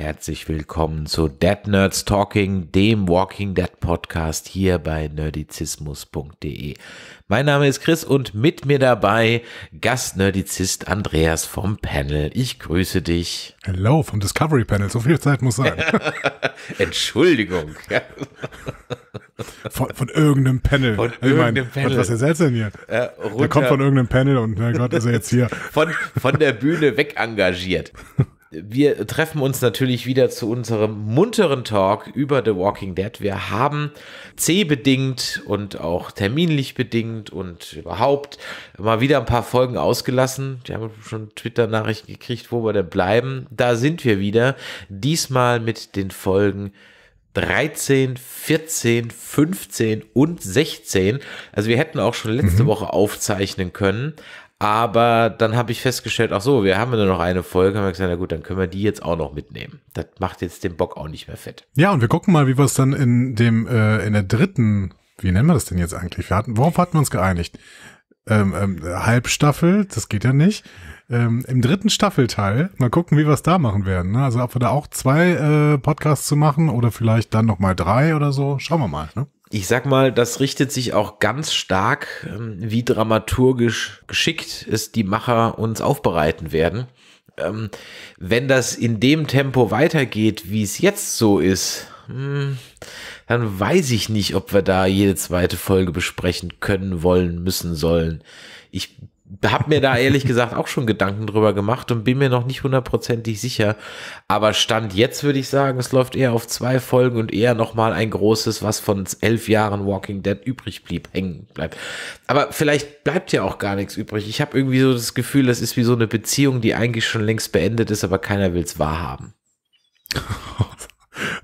Herzlich willkommen zu Dead Nerds Talking, dem Walking Dead Podcast hier bei nerdizismus.de. Mein Name ist Chris und mit mir dabei Gastnerdizist Andreas vom Panel. Ich grüße dich. Hello vom Discovery Panel. So viel Zeit muss sein. Entschuldigung. Von, von, irgendeinem Panel. Von ich irgendeinem mein, Panel. Was, ist erzählst du denn hier? Äh, Der kommt von irgendeinem Panel und mein Gott, ist er jetzt hier. Von, von der Bühne weg engagiert wir treffen uns natürlich wieder zu unserem munteren Talk über The Walking Dead. Wir haben C-bedingt und auch terminlich bedingt und überhaupt mal wieder ein paar Folgen ausgelassen. Wir haben schon Twitter-Nachrichten gekriegt, wo wir denn bleiben. Da sind wir wieder. Diesmal mit den Folgen 13, 14, 15 und 16. Also wir hätten auch schon letzte mhm. Woche aufzeichnen können, aber dann habe ich festgestellt, ach so, wir haben nur noch eine Folge, haben wir gesagt, na gut, dann können wir die jetzt auch noch mitnehmen. Das macht jetzt den Bock auch nicht mehr fett. Ja, und wir gucken mal, wie wir es dann in dem, äh, in der dritten, wie nennen wir das denn jetzt eigentlich? Wir hatten, worauf hatten wir uns geeinigt? Ähm, ähm, Halbstaffel, das geht ja nicht. Ähm, Im dritten Staffelteil, mal gucken, wie wir es da machen werden. Ne? Also ob wir da auch zwei äh, Podcasts zu machen oder vielleicht dann nochmal drei oder so. Schauen wir mal. Ne? ich sag mal, das richtet sich auch ganz stark, ähm, wie dramaturgisch geschickt es die Macher uns aufbereiten werden. Ähm, wenn das in dem Tempo weitergeht, wie es jetzt so ist, hm, dann weiß ich nicht, ob wir da jede zweite Folge besprechen können, wollen, müssen, sollen. Ich habe mir da ehrlich gesagt auch schon Gedanken drüber gemacht und bin mir noch nicht hundertprozentig sicher. Aber Stand jetzt würde ich sagen, es läuft eher auf zwei Folgen und eher nochmal ein großes, was von elf Jahren Walking Dead übrig blieb, hängen bleibt. Aber vielleicht bleibt ja auch gar nichts übrig. Ich habe irgendwie so das Gefühl, das ist wie so eine Beziehung, die eigentlich schon längst beendet ist, aber keiner will es wahrhaben.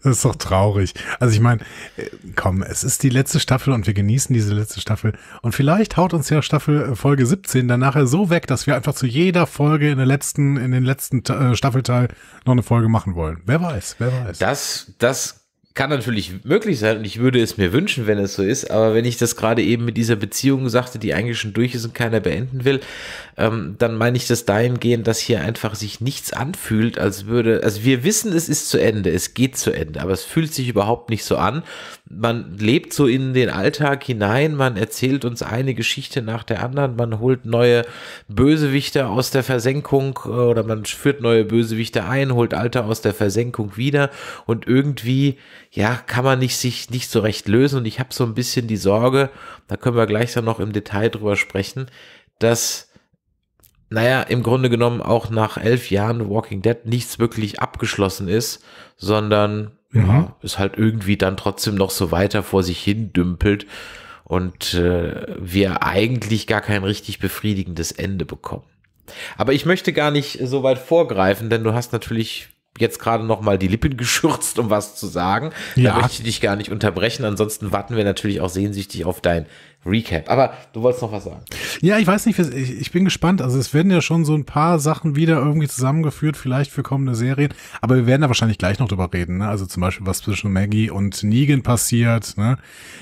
Das ist doch traurig. Also ich meine, äh, komm, es ist die letzte Staffel und wir genießen diese letzte Staffel. Und vielleicht haut uns ja Staffel äh, Folge 17 dann nachher so weg, dass wir einfach zu jeder Folge in der letzten, in den letzten äh, Staffelteil noch eine Folge machen wollen. Wer weiß, wer weiß. Das, das kann natürlich möglich sein und ich würde es mir wünschen, wenn es so ist, aber wenn ich das gerade eben mit dieser Beziehung sagte, die eigentlich schon durch ist und keiner beenden will, ähm, dann meine ich das dahingehend, dass hier einfach sich nichts anfühlt, als würde, also wir wissen, es ist zu Ende, es geht zu Ende, aber es fühlt sich überhaupt nicht so an. Man lebt so in den Alltag hinein, man erzählt uns eine Geschichte nach der anderen, man holt neue Bösewichter aus der Versenkung äh, oder man führt neue Bösewichter ein, holt Alter aus der Versenkung wieder und irgendwie ja, kann man nicht sich nicht so recht lösen. Und ich habe so ein bisschen die Sorge, da können wir gleich dann noch im Detail drüber sprechen, dass, naja, im Grunde genommen auch nach elf Jahren Walking Dead nichts wirklich abgeschlossen ist, sondern ja, ja ist halt irgendwie dann trotzdem noch so weiter vor sich hin dümpelt und äh, wir eigentlich gar kein richtig befriedigendes Ende bekommen. Aber ich möchte gar nicht so weit vorgreifen, denn du hast natürlich jetzt gerade noch mal die Lippen geschürzt, um was zu sagen. Ja. Da möchte ich dich gar nicht unterbrechen. Ansonsten warten wir natürlich auch sehnsüchtig auf dein Recap. Aber du wolltest noch was sagen. Ja, ich weiß nicht, ich, bin gespannt. Also es werden ja schon so ein paar Sachen wieder irgendwie zusammengeführt, vielleicht für kommende Serien. Aber wir werden da wahrscheinlich gleich noch drüber reden. Ne? Also zum Beispiel, was zwischen Maggie und Negan passiert. Ne?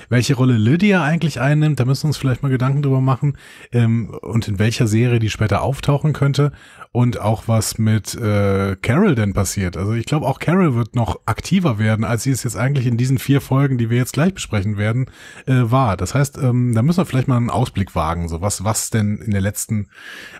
Welche Rolle Lydia eigentlich einnimmt, da müssen wir uns vielleicht mal Gedanken drüber machen. Ähm, und in welcher Serie die später auftauchen könnte und auch was mit äh, Carol denn passiert. Also ich glaube, auch Carol wird noch aktiver werden, als sie es jetzt eigentlich in diesen vier Folgen, die wir jetzt gleich besprechen werden, äh, war. Das heißt, ähm, da müssen wir vielleicht mal einen Ausblick wagen, so was, was denn in der letzten,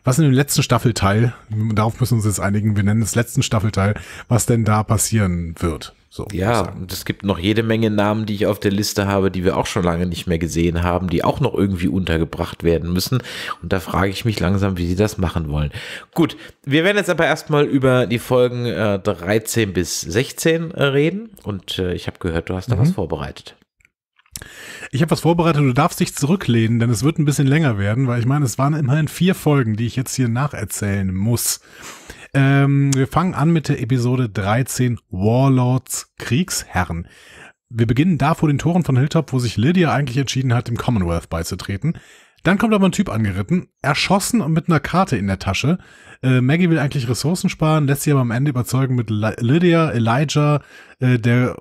was in dem letzten Staffelteil, darauf müssen wir uns jetzt einigen, wir nennen es letzten Staffelteil, was denn da passieren wird. So, ja, und es gibt noch jede Menge Namen, die ich auf der Liste habe, die wir auch schon lange nicht mehr gesehen haben, die auch noch irgendwie untergebracht werden müssen. Und da frage ich mich langsam, wie sie das machen wollen. Gut, wir werden jetzt aber erstmal über die Folgen äh, 13 bis 16 äh, reden. Und äh, ich habe gehört, du hast da was mhm. vorbereitet. Ich habe was vorbereitet, du darfst dich zurücklehnen, denn es wird ein bisschen länger werden, weil ich meine, es waren immerhin vier Folgen, die ich jetzt hier nacherzählen muss. Ähm, wir fangen an mit der Episode 13 Warlords Kriegsherren. Wir beginnen da vor den Toren von Hilltop, wo sich Lydia eigentlich entschieden hat, dem Commonwealth beizutreten. Dann kommt aber ein Typ angeritten, erschossen und mit einer Karte in der Tasche. Äh, Maggie will eigentlich Ressourcen sparen, lässt sie aber am Ende überzeugen, mit Lydia, Elijah, äh, der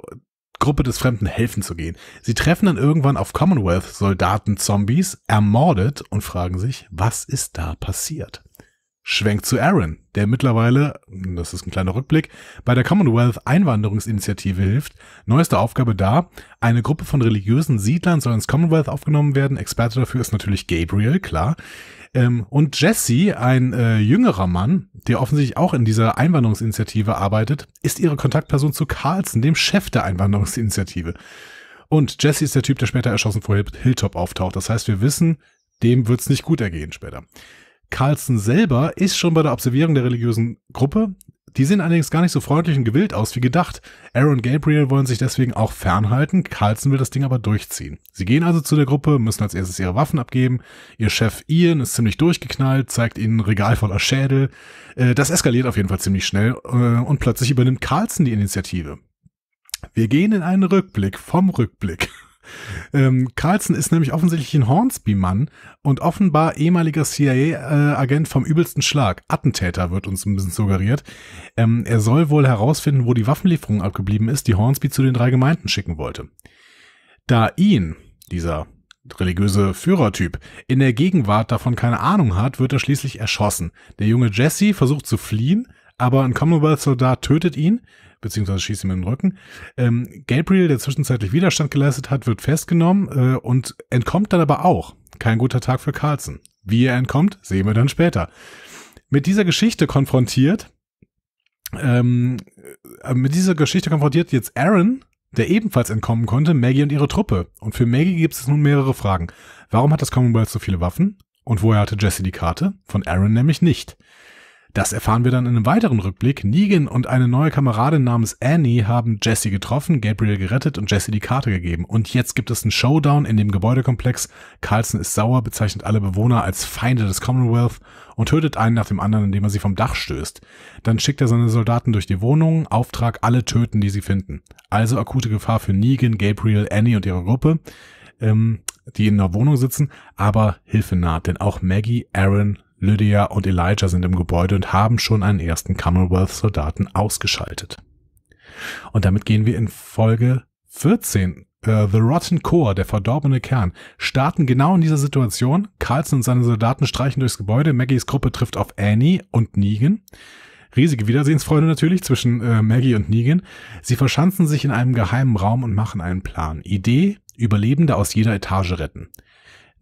Gruppe des Fremden helfen zu gehen. Sie treffen dann irgendwann auf Commonwealth-Soldaten-Zombies, ermordet und fragen sich, was ist da passiert? schwenkt zu Aaron, der mittlerweile, das ist ein kleiner Rückblick, bei der Commonwealth Einwanderungsinitiative hilft. Neueste Aufgabe da, eine Gruppe von religiösen Siedlern soll ins Commonwealth aufgenommen werden. Experte dafür ist natürlich Gabriel, klar. Ähm, und Jesse, ein äh, jüngerer Mann, der offensichtlich auch in dieser Einwanderungsinitiative arbeitet, ist ihre Kontaktperson zu Carlson, dem Chef der Einwanderungsinitiative. Und Jesse ist der Typ, der später erschossen vor Hilltop auftaucht. Das heißt, wir wissen, dem wird's nicht gut ergehen später. Carlson selber ist schon bei der Observierung der religiösen Gruppe. Die sehen allerdings gar nicht so freundlich und gewillt aus wie gedacht. Aaron und Gabriel wollen sich deswegen auch fernhalten. Carlson will das Ding aber durchziehen. Sie gehen also zu der Gruppe, müssen als erstes ihre Waffen abgeben. Ihr Chef Ian ist ziemlich durchgeknallt, zeigt ihnen ein Regal voller Schädel. Äh, das eskaliert auf jeden Fall ziemlich schnell äh, und plötzlich übernimmt Carlson die Initiative. Wir gehen in einen Rückblick vom Rückblick. Ähm, Carlson ist nämlich offensichtlich ein Hornsby-Mann und offenbar ehemaliger CIA-Agent vom übelsten Schlag. Attentäter wird uns ein bisschen suggeriert. Ähm, er soll wohl herausfinden, wo die Waffenlieferung abgeblieben ist, die Hornsby zu den drei Gemeinden schicken wollte. Da ihn, dieser religiöse Führertyp, in der Gegenwart davon keine Ahnung hat, wird er schließlich erschossen. Der junge Jesse versucht zu fliehen, aber ein Commonwealth-Soldat tötet ihn, beziehungsweise schießt ihm in den Rücken. Ähm, Gabriel, der zwischenzeitlich Widerstand geleistet hat, wird festgenommen äh, und entkommt dann aber auch. Kein guter Tag für Carlson. Wie er entkommt, sehen wir dann später. Mit dieser Geschichte konfrontiert, ähm, äh, mit dieser Geschichte konfrontiert jetzt Aaron, der ebenfalls entkommen konnte, Maggie und ihre Truppe. Und für Maggie gibt es nun mehrere Fragen. Warum hat das Commonwealth so viele Waffen? Und woher hatte Jesse die Karte? Von Aaron nämlich nicht. Das erfahren wir dann in einem weiteren Rückblick. Negan und eine neue Kameradin namens Annie haben Jesse getroffen, Gabriel gerettet und Jesse die Karte gegeben. Und jetzt gibt es einen Showdown in dem Gebäudekomplex. Carlson ist sauer, bezeichnet alle Bewohner als Feinde des Commonwealth und tötet einen nach dem anderen, indem er sie vom Dach stößt. Dann schickt er seine Soldaten durch die Wohnung, Auftrag alle töten, die sie finden. Also akute Gefahr für Negan, Gabriel, Annie und ihre Gruppe. Ähm, die in der Wohnung sitzen, aber Hilfe naht, denn auch Maggie, Aaron, Lydia und Elijah sind im Gebäude und haben schon einen ersten Commonwealth-Soldaten ausgeschaltet. Und damit gehen wir in Folge 14 äh, The Rotten Core, der verdorbene Kern, starten genau in dieser Situation. Carlson und seine Soldaten streichen durchs Gebäude. Maggies Gruppe trifft auf Annie und Negan. Riesige Wiedersehensfreude natürlich zwischen äh, Maggie und Negan. Sie verschanzen sich in einem geheimen Raum und machen einen Plan. Idee, Überlebende aus jeder Etage retten.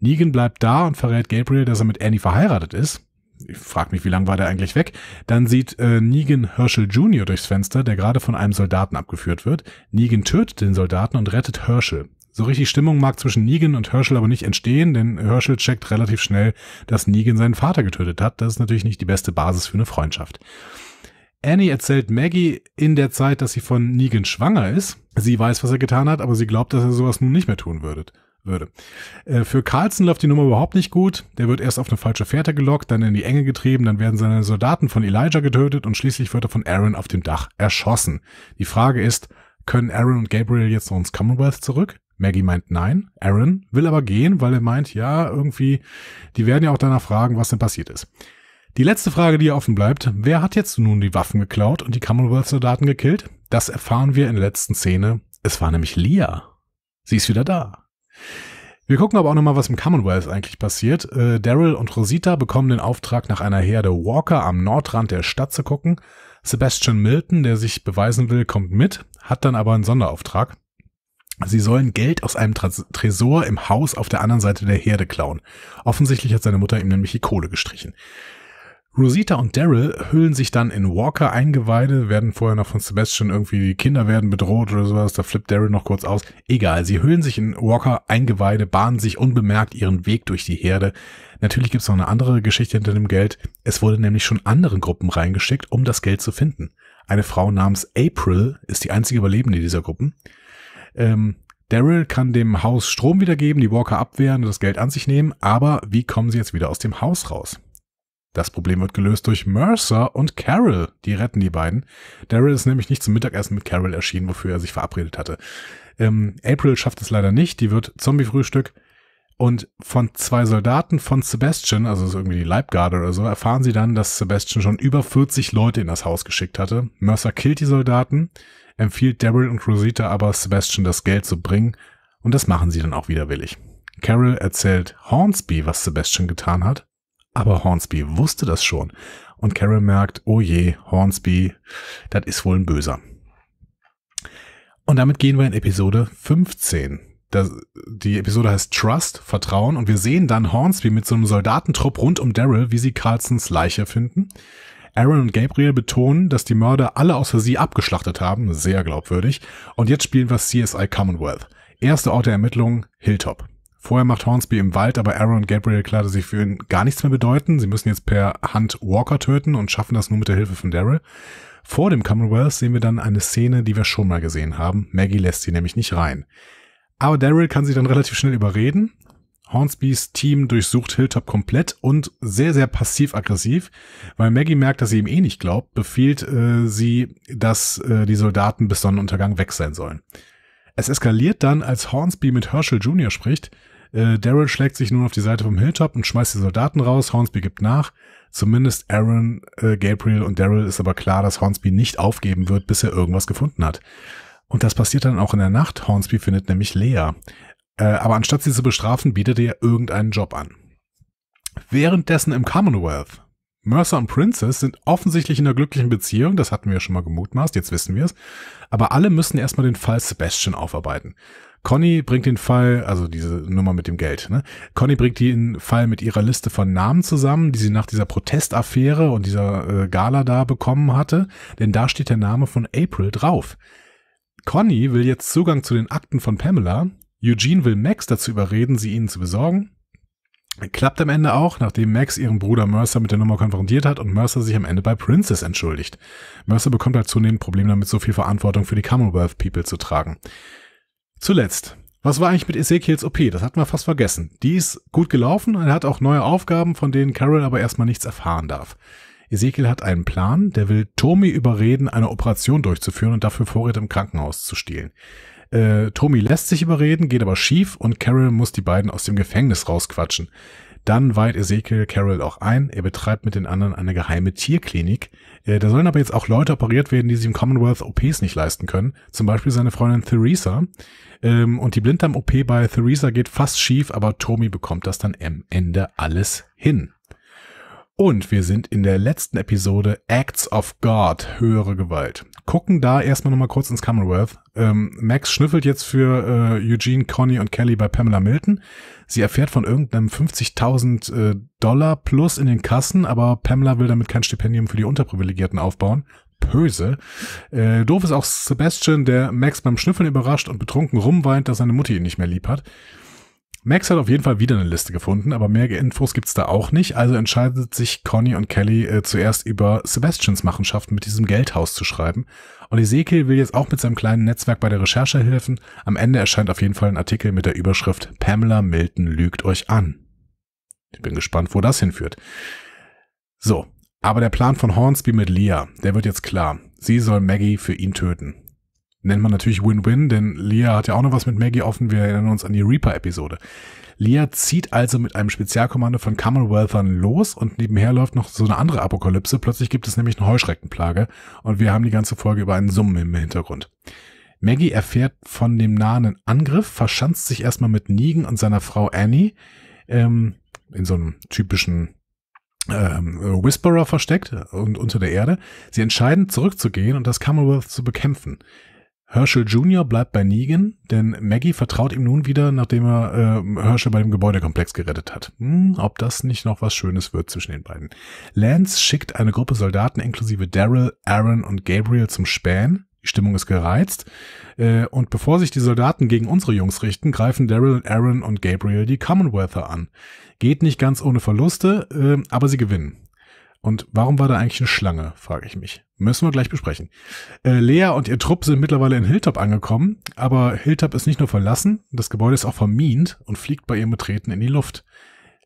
Negan bleibt da und verrät Gabriel, dass er mit Annie verheiratet ist. Ich frage mich, wie lange war der eigentlich weg? Dann sieht äh, Negan Herschel Jr. durchs Fenster, der gerade von einem Soldaten abgeführt wird. Negan tötet den Soldaten und rettet Herschel. So richtig Stimmung mag zwischen Negan und Herschel aber nicht entstehen, denn Herschel checkt relativ schnell, dass Negan seinen Vater getötet hat. Das ist natürlich nicht die beste Basis für eine Freundschaft. Annie erzählt Maggie in der Zeit, dass sie von Negan schwanger ist. Sie weiß, was er getan hat, aber sie glaubt, dass er sowas nun nicht mehr tun würde würde. Äh, für Carlson läuft die Nummer überhaupt nicht gut. Der wird erst auf eine falsche Fährte gelockt, dann in die Enge getrieben, dann werden seine Soldaten von Elijah getötet und schließlich wird er von Aaron auf dem Dach erschossen. Die Frage ist, können Aaron und Gabriel jetzt noch ins Commonwealth zurück? Maggie meint nein. Aaron will aber gehen, weil er meint, ja, irgendwie, die werden ja auch danach fragen, was denn passiert ist. Die letzte Frage, die offen bleibt, wer hat jetzt nun die Waffen geklaut und die Commonwealth-Soldaten gekillt? Das erfahren wir in der letzten Szene. Es war nämlich Leah. Sie ist wieder da. Wir gucken aber auch nochmal, was im Commonwealth eigentlich passiert. Äh, Daryl und Rosita bekommen den Auftrag, nach einer Herde Walker am Nordrand der Stadt zu gucken. Sebastian Milton, der sich beweisen will, kommt mit, hat dann aber einen Sonderauftrag. Sie sollen Geld aus einem Tresor im Haus auf der anderen Seite der Herde klauen. Offensichtlich hat seine Mutter ihm nämlich die Kohle gestrichen. Rosita und Daryl hüllen sich dann in Walker Eingeweide, werden vorher noch von Sebastian irgendwie, die Kinder werden bedroht oder sowas, da flippt Daryl noch kurz aus. Egal, sie hüllen sich in Walker Eingeweide, bahnen sich unbemerkt ihren Weg durch die Herde. Natürlich gibt's noch eine andere Geschichte hinter dem Geld. Es wurde nämlich schon anderen Gruppen reingeschickt, um das Geld zu finden. Eine Frau namens April ist die einzige Überlebende dieser Gruppen. Ähm, Daryl kann dem Haus Strom wiedergeben, die Walker abwehren und das Geld an sich nehmen, aber wie kommen sie jetzt wieder aus dem Haus raus? Das Problem wird gelöst durch Mercer und Carol. Die retten die beiden. Daryl ist nämlich nicht zum Mittagessen mit Carol erschienen, wofür er sich verabredet hatte. Ähm, April schafft es leider nicht. Die wird Zombie-Frühstück. Und von zwei Soldaten von Sebastian, also ist irgendwie die Leibgarde oder so, erfahren sie dann, dass Sebastian schon über 40 Leute in das Haus geschickt hatte. Mercer killt die Soldaten, empfiehlt Daryl und Rosita aber, Sebastian das Geld zu bringen. Und das machen sie dann auch widerwillig. Carol erzählt Hornsby, was Sebastian getan hat. Aber Hornsby wusste das schon. Und Carol merkt, oh je, Hornsby, das ist wohl ein Böser. Und damit gehen wir in Episode 15. Das, die Episode heißt Trust, Vertrauen. Und wir sehen dann Hornsby mit so einem Soldatentrupp rund um Daryl, wie sie Carlsons Leiche finden. Aaron und Gabriel betonen, dass die Mörder alle außer sie abgeschlachtet haben. Sehr glaubwürdig. Und jetzt spielen wir CSI Commonwealth. Erster Ort der Ermittlungen, Hilltop. Vorher macht Hornsby im Wald, aber Aaron und Gabriel klar, dass sie für ihn gar nichts mehr bedeuten. Sie müssen jetzt per Hand Walker töten und schaffen das nur mit der Hilfe von Daryl. Vor dem Commonwealth sehen wir dann eine Szene, die wir schon mal gesehen haben. Maggie lässt sie nämlich nicht rein. Aber Daryl kann sie dann relativ schnell überreden. Hornsbys Team durchsucht Hilltop komplett und sehr, sehr passiv-aggressiv, weil Maggie merkt, dass sie ihm eh nicht glaubt, befiehlt äh, sie, dass äh, die Soldaten bis Sonnenuntergang weg sein sollen. Es eskaliert dann, als Hornsby mit Herschel Jr. spricht äh, Daryl schlägt sich nun auf die Seite vom Hilltop und schmeißt die Soldaten raus. Hornsby gibt nach. Zumindest Aaron, äh, Gabriel und Daryl ist aber klar, dass Hornsby nicht aufgeben wird, bis er irgendwas gefunden hat. Und das passiert dann auch in der Nacht. Hornsby findet nämlich Lea. Äh, aber anstatt sie zu bestrafen, bietet er irgendeinen Job an. Währenddessen im Commonwealth. Mercer und Princess sind offensichtlich in einer glücklichen Beziehung, das hatten wir ja schon mal gemutmaßt, jetzt wissen wir es. Aber alle müssen erstmal den Fall Sebastian aufarbeiten. Conny bringt den Fall, also diese Nummer mit dem Geld, ne? Conny bringt den Fall mit ihrer Liste von Namen zusammen, die sie nach dieser Protestaffäre und dieser äh, Gala da bekommen hatte, denn da steht der Name von April drauf. Conny will jetzt Zugang zu den Akten von Pamela. Eugene will Max dazu überreden, sie ihnen zu besorgen. Klappt am Ende auch, nachdem Max ihren Bruder Mercer mit der Nummer konfrontiert hat und Mercer sich am Ende bei Princess entschuldigt. Mercer bekommt halt zunehmend Probleme damit, so viel Verantwortung für die Commonwealth People zu tragen. Zuletzt, was war eigentlich mit Ezekiels OP? Das hatten wir fast vergessen. Die ist gut gelaufen, und er hat auch neue Aufgaben, von denen Carol aber erstmal nichts erfahren darf. Ezekiel hat einen Plan, der will Tommy überreden, eine Operation durchzuführen und dafür Vorräte im Krankenhaus zu stehlen. Äh, Tommy lässt sich überreden, geht aber schief und Carol muss die beiden aus dem Gefängnis rausquatschen. Dann weiht Ezekiel Carroll auch ein. Er betreibt mit den anderen eine geheime Tierklinik. Äh, da sollen aber jetzt auch Leute operiert werden, die sich im Commonwealth OPs nicht leisten können. Zum Beispiel seine Freundin Theresa. Ähm, und die Blinddarm-OP bei Theresa geht fast schief, aber Tommy bekommt das dann am Ende alles hin. Und wir sind in der letzten Episode Acts of God, höhere Gewalt. Gucken da erstmal nochmal kurz ins Commonwealth. Ähm, Max schnüffelt jetzt für äh, Eugene, Connie und Kelly bei Pamela Milton. Sie erfährt von irgendeinem 50.000 äh, Dollar plus in den Kassen, aber Pamela will damit kein Stipendium für die Unterprivilegierten aufbauen. Böse. Äh, doof ist auch Sebastian, der Max beim Schnüffeln überrascht und betrunken rumweint, dass seine Mutti ihn nicht mehr lieb hat. Max hat auf jeden Fall wieder eine Liste gefunden, aber mehr Infos gibt's da auch nicht. Also entscheidet sich Conny und Kelly äh, zuerst über Sebastians Machenschaften mit diesem Geldhaus zu schreiben. Und Ezekiel will jetzt auch mit seinem kleinen Netzwerk bei der Recherche helfen. Am Ende erscheint auf jeden Fall ein Artikel mit der Überschrift Pamela Milton lügt euch an. Ich bin gespannt, wo das hinführt. So, aber der Plan von Hornsby mit Leah, der wird jetzt klar. Sie soll Maggie für ihn töten nennt man natürlich Win-Win, denn Lia hat ja auch noch was mit Maggie offen. Wir erinnern uns an die Reaper-Episode. Lia zieht also mit einem Spezialkommando von Commonwealthern los und nebenher läuft noch so eine andere Apokalypse. Plötzlich gibt es nämlich eine Heuschreckenplage und wir haben die ganze Folge über einen Summen im Hintergrund. Maggie erfährt von dem nahen Angriff, verschanzt sich erstmal mit Negan und seiner Frau Annie ähm, in so einem typischen ähm, Whisperer versteckt und unter der Erde. Sie entscheiden, zurückzugehen und das Commonwealth zu bekämpfen. Herschel Jr. bleibt bei Negan, denn Maggie vertraut ihm nun wieder, nachdem er äh, Herschel bei dem Gebäudekomplex gerettet hat. Hm, ob das nicht noch was Schönes wird zwischen den beiden. Lance schickt eine Gruppe Soldaten inklusive Daryl, Aaron und Gabriel zum Spähen. Die Stimmung ist gereizt. Äh, und bevor sich die Soldaten gegen unsere Jungs richten, greifen Daryl, Aaron und Gabriel die Commonwealther an. Geht nicht ganz ohne Verluste, äh, aber sie gewinnen. Und warum war da eigentlich eine Schlange, frage ich mich. Müssen wir gleich besprechen. Äh, Lea und ihr Trupp sind mittlerweile in Hilltop angekommen, aber Hilltop ist nicht nur verlassen, das Gebäude ist auch vermint und fliegt bei ihrem Betreten in die Luft.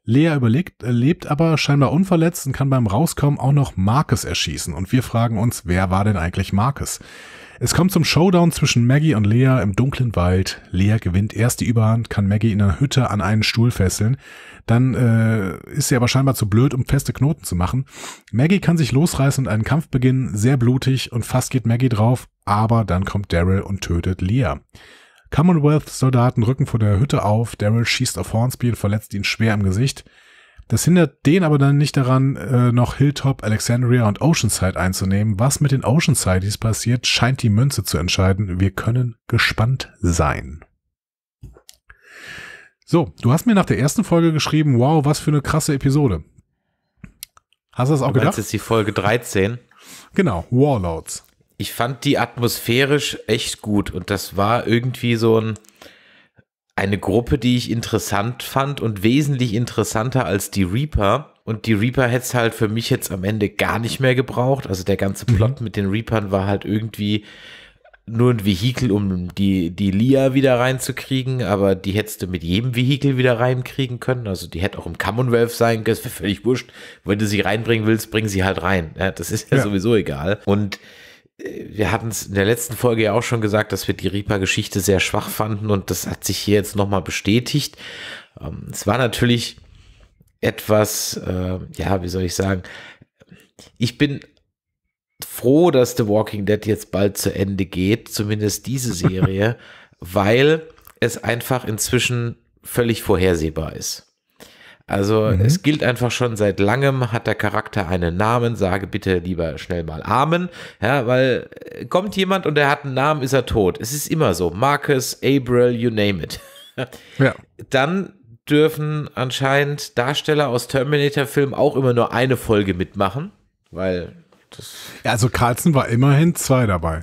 Lea überlegt, äh, lebt aber scheinbar unverletzt und kann beim Rauskommen auch noch Marcus erschießen. Und wir fragen uns, wer war denn eigentlich Marcus? Es kommt zum Showdown zwischen Maggie und Lea im dunklen Wald. Lea gewinnt erst die Überhand, kann Maggie in einer Hütte an einen Stuhl fesseln. Dann äh, ist sie aber scheinbar zu blöd, um feste Knoten zu machen. Maggie kann sich losreißen und einen Kampf beginnen, sehr blutig und fast geht Maggie drauf, aber dann kommt Daryl und tötet Lea. Commonwealth-Soldaten rücken vor der Hütte auf, Daryl schießt auf Hornsby und verletzt ihn schwer im Gesicht. Das hindert den aber dann nicht daran, äh, noch Hilltop, Alexandria und Oceanside einzunehmen. Was mit den Oceansides passiert, scheint die Münze zu entscheiden. Wir können gespannt sein. So, du hast mir nach der ersten Folge geschrieben, wow, was für eine krasse Episode. Hast du das auch du gedacht? Das ist die Folge 13. Genau, Warlords. Ich fand die atmosphärisch echt gut und das war irgendwie so ein, eine Gruppe, die ich interessant fand und wesentlich interessanter als die Reaper. Und die Reaper hätte es halt für mich jetzt am Ende gar nicht mehr gebraucht. Also der ganze mhm. Plot mhm. mit den Reapern war halt irgendwie nur ein Vehikel, um die, die Lia wieder reinzukriegen, aber die hättest du mit jedem Vehikel wieder reinkriegen können. Also die hätte auch im Commonwealth sein können, Das wäre völlig wurscht. Wenn du sie reinbringen willst, bring sie halt rein. Ja, das ist ja, ja. sowieso egal. Und wir hatten es in der letzten Folge ja auch schon gesagt, dass wir die Reaper-Geschichte sehr schwach fanden und das hat sich hier jetzt nochmal bestätigt. Ähm, es war natürlich etwas, äh, ja, wie soll ich sagen, ich bin froh, dass The Walking Dead jetzt bald zu Ende geht, zumindest diese Serie, weil es einfach inzwischen völlig vorhersehbar ist. Also mhm. es gilt einfach schon seit langem, hat der Charakter einen Namen, sage bitte lieber schnell mal Amen, ja, weil äh, kommt jemand und er hat einen Namen, ist er tot. Es ist immer so, Marcus, April, you name it. ja. Dann dürfen anscheinend Darsteller aus Terminator-Filmen auch immer nur eine Folge mitmachen, weil ja, also Carlson war immerhin zwei dabei.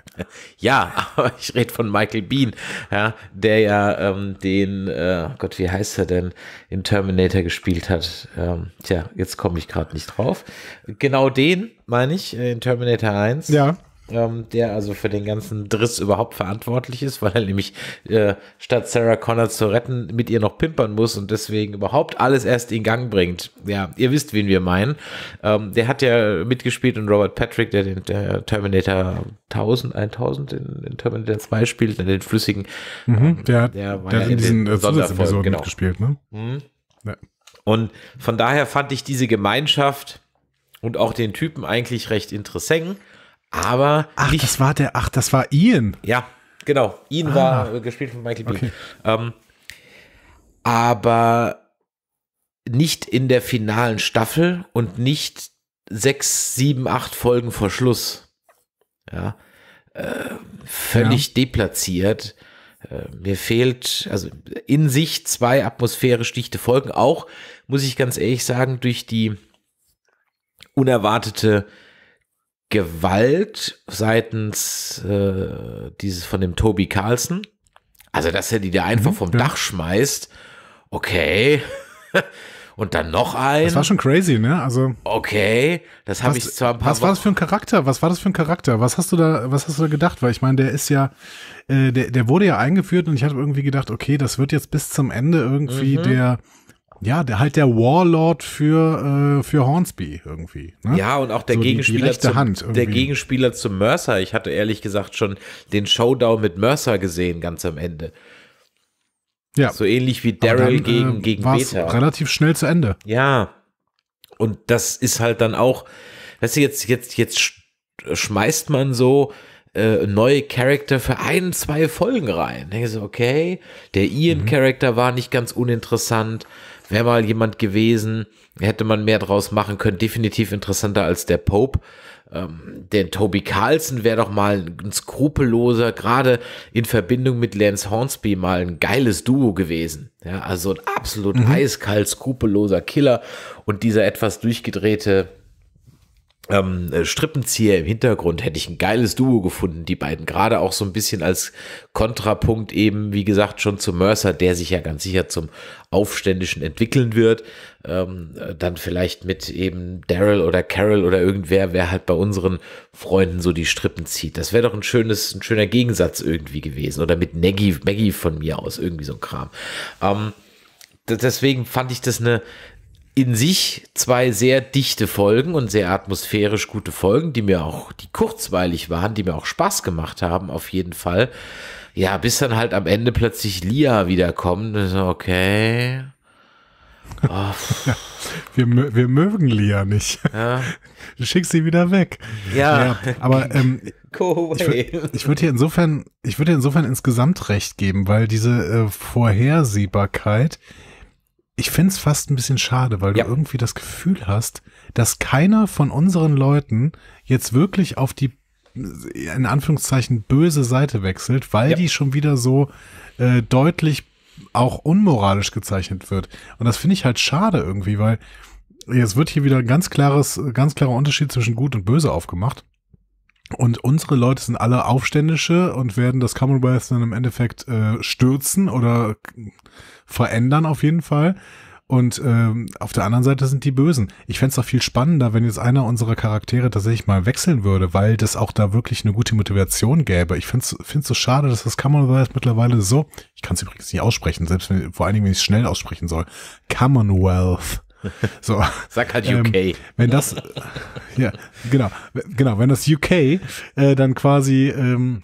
Ja, aber ich rede von Michael Bean, ja, der ja ähm, den, äh, oh Gott, wie heißt er denn, in Terminator gespielt hat. Ähm, tja, jetzt komme ich gerade nicht drauf. Genau den, meine ich, äh, in Terminator 1. Ja ähm, der also für den ganzen Driss überhaupt verantwortlich ist, weil er nämlich äh, statt Sarah Connor zu retten, mit ihr noch pimpern muss und deswegen überhaupt alles erst in Gang bringt. Ja, ihr wisst, wen wir meinen. Ähm, der hat ja mitgespielt und Robert Patrick, der den der Terminator 1000, 1000 in, in, Terminator 2 spielt, den flüssigen. Mhm, ähm, der, hat, der, der ja in diesen äh, den genau. mitgespielt, ne? Mhm. Ja. Und von daher fand ich diese Gemeinschaft und auch den Typen eigentlich recht interessant. Aber. Ach, nicht, das war der, ach, das war Ian. Ja, genau. Ian ah. war äh, gespielt von Michael okay. B. Ähm, aber nicht in der finalen Staffel und nicht sechs, sieben, acht Folgen vor Schluss. Ja. Äh, völlig ja. deplatziert. Äh, mir fehlt, also in sich zwei atmosphärisch dichte Folgen. Auch, muss ich ganz ehrlich sagen, durch die unerwartete Gewalt seitens äh, dieses von dem Tobi Carlson. Also, dass er die da einfach mhm, vom ja. Dach schmeißt. Okay. Und dann noch ein. Das war schon crazy, ne? Also. Okay, das habe ich zwar ein paar. Was war das für ein Charakter? Was war das für ein Charakter? Was hast du da, was hast du da gedacht? Weil ich meine, der ist ja, äh, der, der wurde ja eingeführt und ich hatte irgendwie gedacht, okay, das wird jetzt bis zum Ende irgendwie mhm. der ja, der halt der Warlord für, äh, für Hornsby irgendwie. Ne? Ja, und auch der so Gegenspieler. Die, die zum, Hand der Gegenspieler zum Mercer. Ich hatte ehrlich gesagt schon den Showdown mit Mercer gesehen, ganz am Ende. Ja. So ähnlich wie Daryl gegen, äh, gegen Beta. Relativ schnell zu Ende. Ja. Und das ist halt dann auch, weißt du, jetzt, jetzt, jetzt schmeißt man so äh, neue Charakter für ein, zwei Folgen rein. Denke so, okay, der Ian-Charakter mhm. war nicht ganz uninteressant wäre mal jemand gewesen, hätte man mehr draus machen können, definitiv interessanter als der Pope. Ähm, denn Toby Carlson wäre doch mal ein skrupelloser, gerade in Verbindung mit Lance Hornsby mal ein geiles Duo gewesen. Ja, also ein absolut mhm. eiskalt, skrupelloser Killer und dieser etwas durchgedrehte ähm, äh, Strippenzieher im Hintergrund hätte ich ein geiles Duo gefunden, die beiden. Gerade auch so ein bisschen als Kontrapunkt eben, wie gesagt, schon zu Mercer, der sich ja ganz sicher zum Aufständischen entwickeln wird. Ähm, äh, dann vielleicht mit eben Daryl oder Carol oder irgendwer, wer halt bei unseren Freunden so die Strippen zieht. Das wäre doch ein schönes, ein schöner Gegensatz irgendwie gewesen. Oder mit Maggie, Maggie von mir aus, irgendwie so ein Kram. Ähm, deswegen fand ich das eine, in sich zwei sehr dichte Folgen und sehr atmosphärisch gute Folgen, die mir auch, die kurzweilig waren, die mir auch Spaß gemacht haben, auf jeden Fall. Ja, bis dann halt am Ende plötzlich Lia wiederkommt. Okay. Oh. wir, wir mögen Lia nicht. Ja. Du schickst sie wieder weg. Ja. ja aber ähm, Go away. ich, würde dir insofern, ich würde insofern insgesamt recht geben, weil diese äh, Vorhersehbarkeit ich finde es fast ein bisschen schade, weil ja. du irgendwie das Gefühl hast, dass keiner von unseren Leuten jetzt wirklich auf die in Anführungszeichen böse Seite wechselt, weil ja. die schon wieder so äh, deutlich auch unmoralisch gezeichnet wird. Und das finde ich halt schade irgendwie, weil jetzt wird hier wieder ein ganz klares, ganz klarer Unterschied zwischen gut und böse aufgemacht. Und unsere Leute sind alle Aufständische und werden das Commonwealth dann im Endeffekt äh, stürzen oder verändern auf jeden Fall. Und ähm, auf der anderen Seite sind die Bösen. Ich fände es doch viel spannender, wenn jetzt einer unserer Charaktere tatsächlich mal wechseln würde, weil das auch da wirklich eine gute Motivation gäbe. Ich finde es so schade, dass das Commonwealth mittlerweile so, ich kann es übrigens nicht aussprechen, selbst wenn, vor allen Dingen, wenn ich es schnell aussprechen soll, Commonwealth So. Sag halt UK. Ähm, wenn das, ja, genau, genau, wenn das UK äh, dann quasi ähm,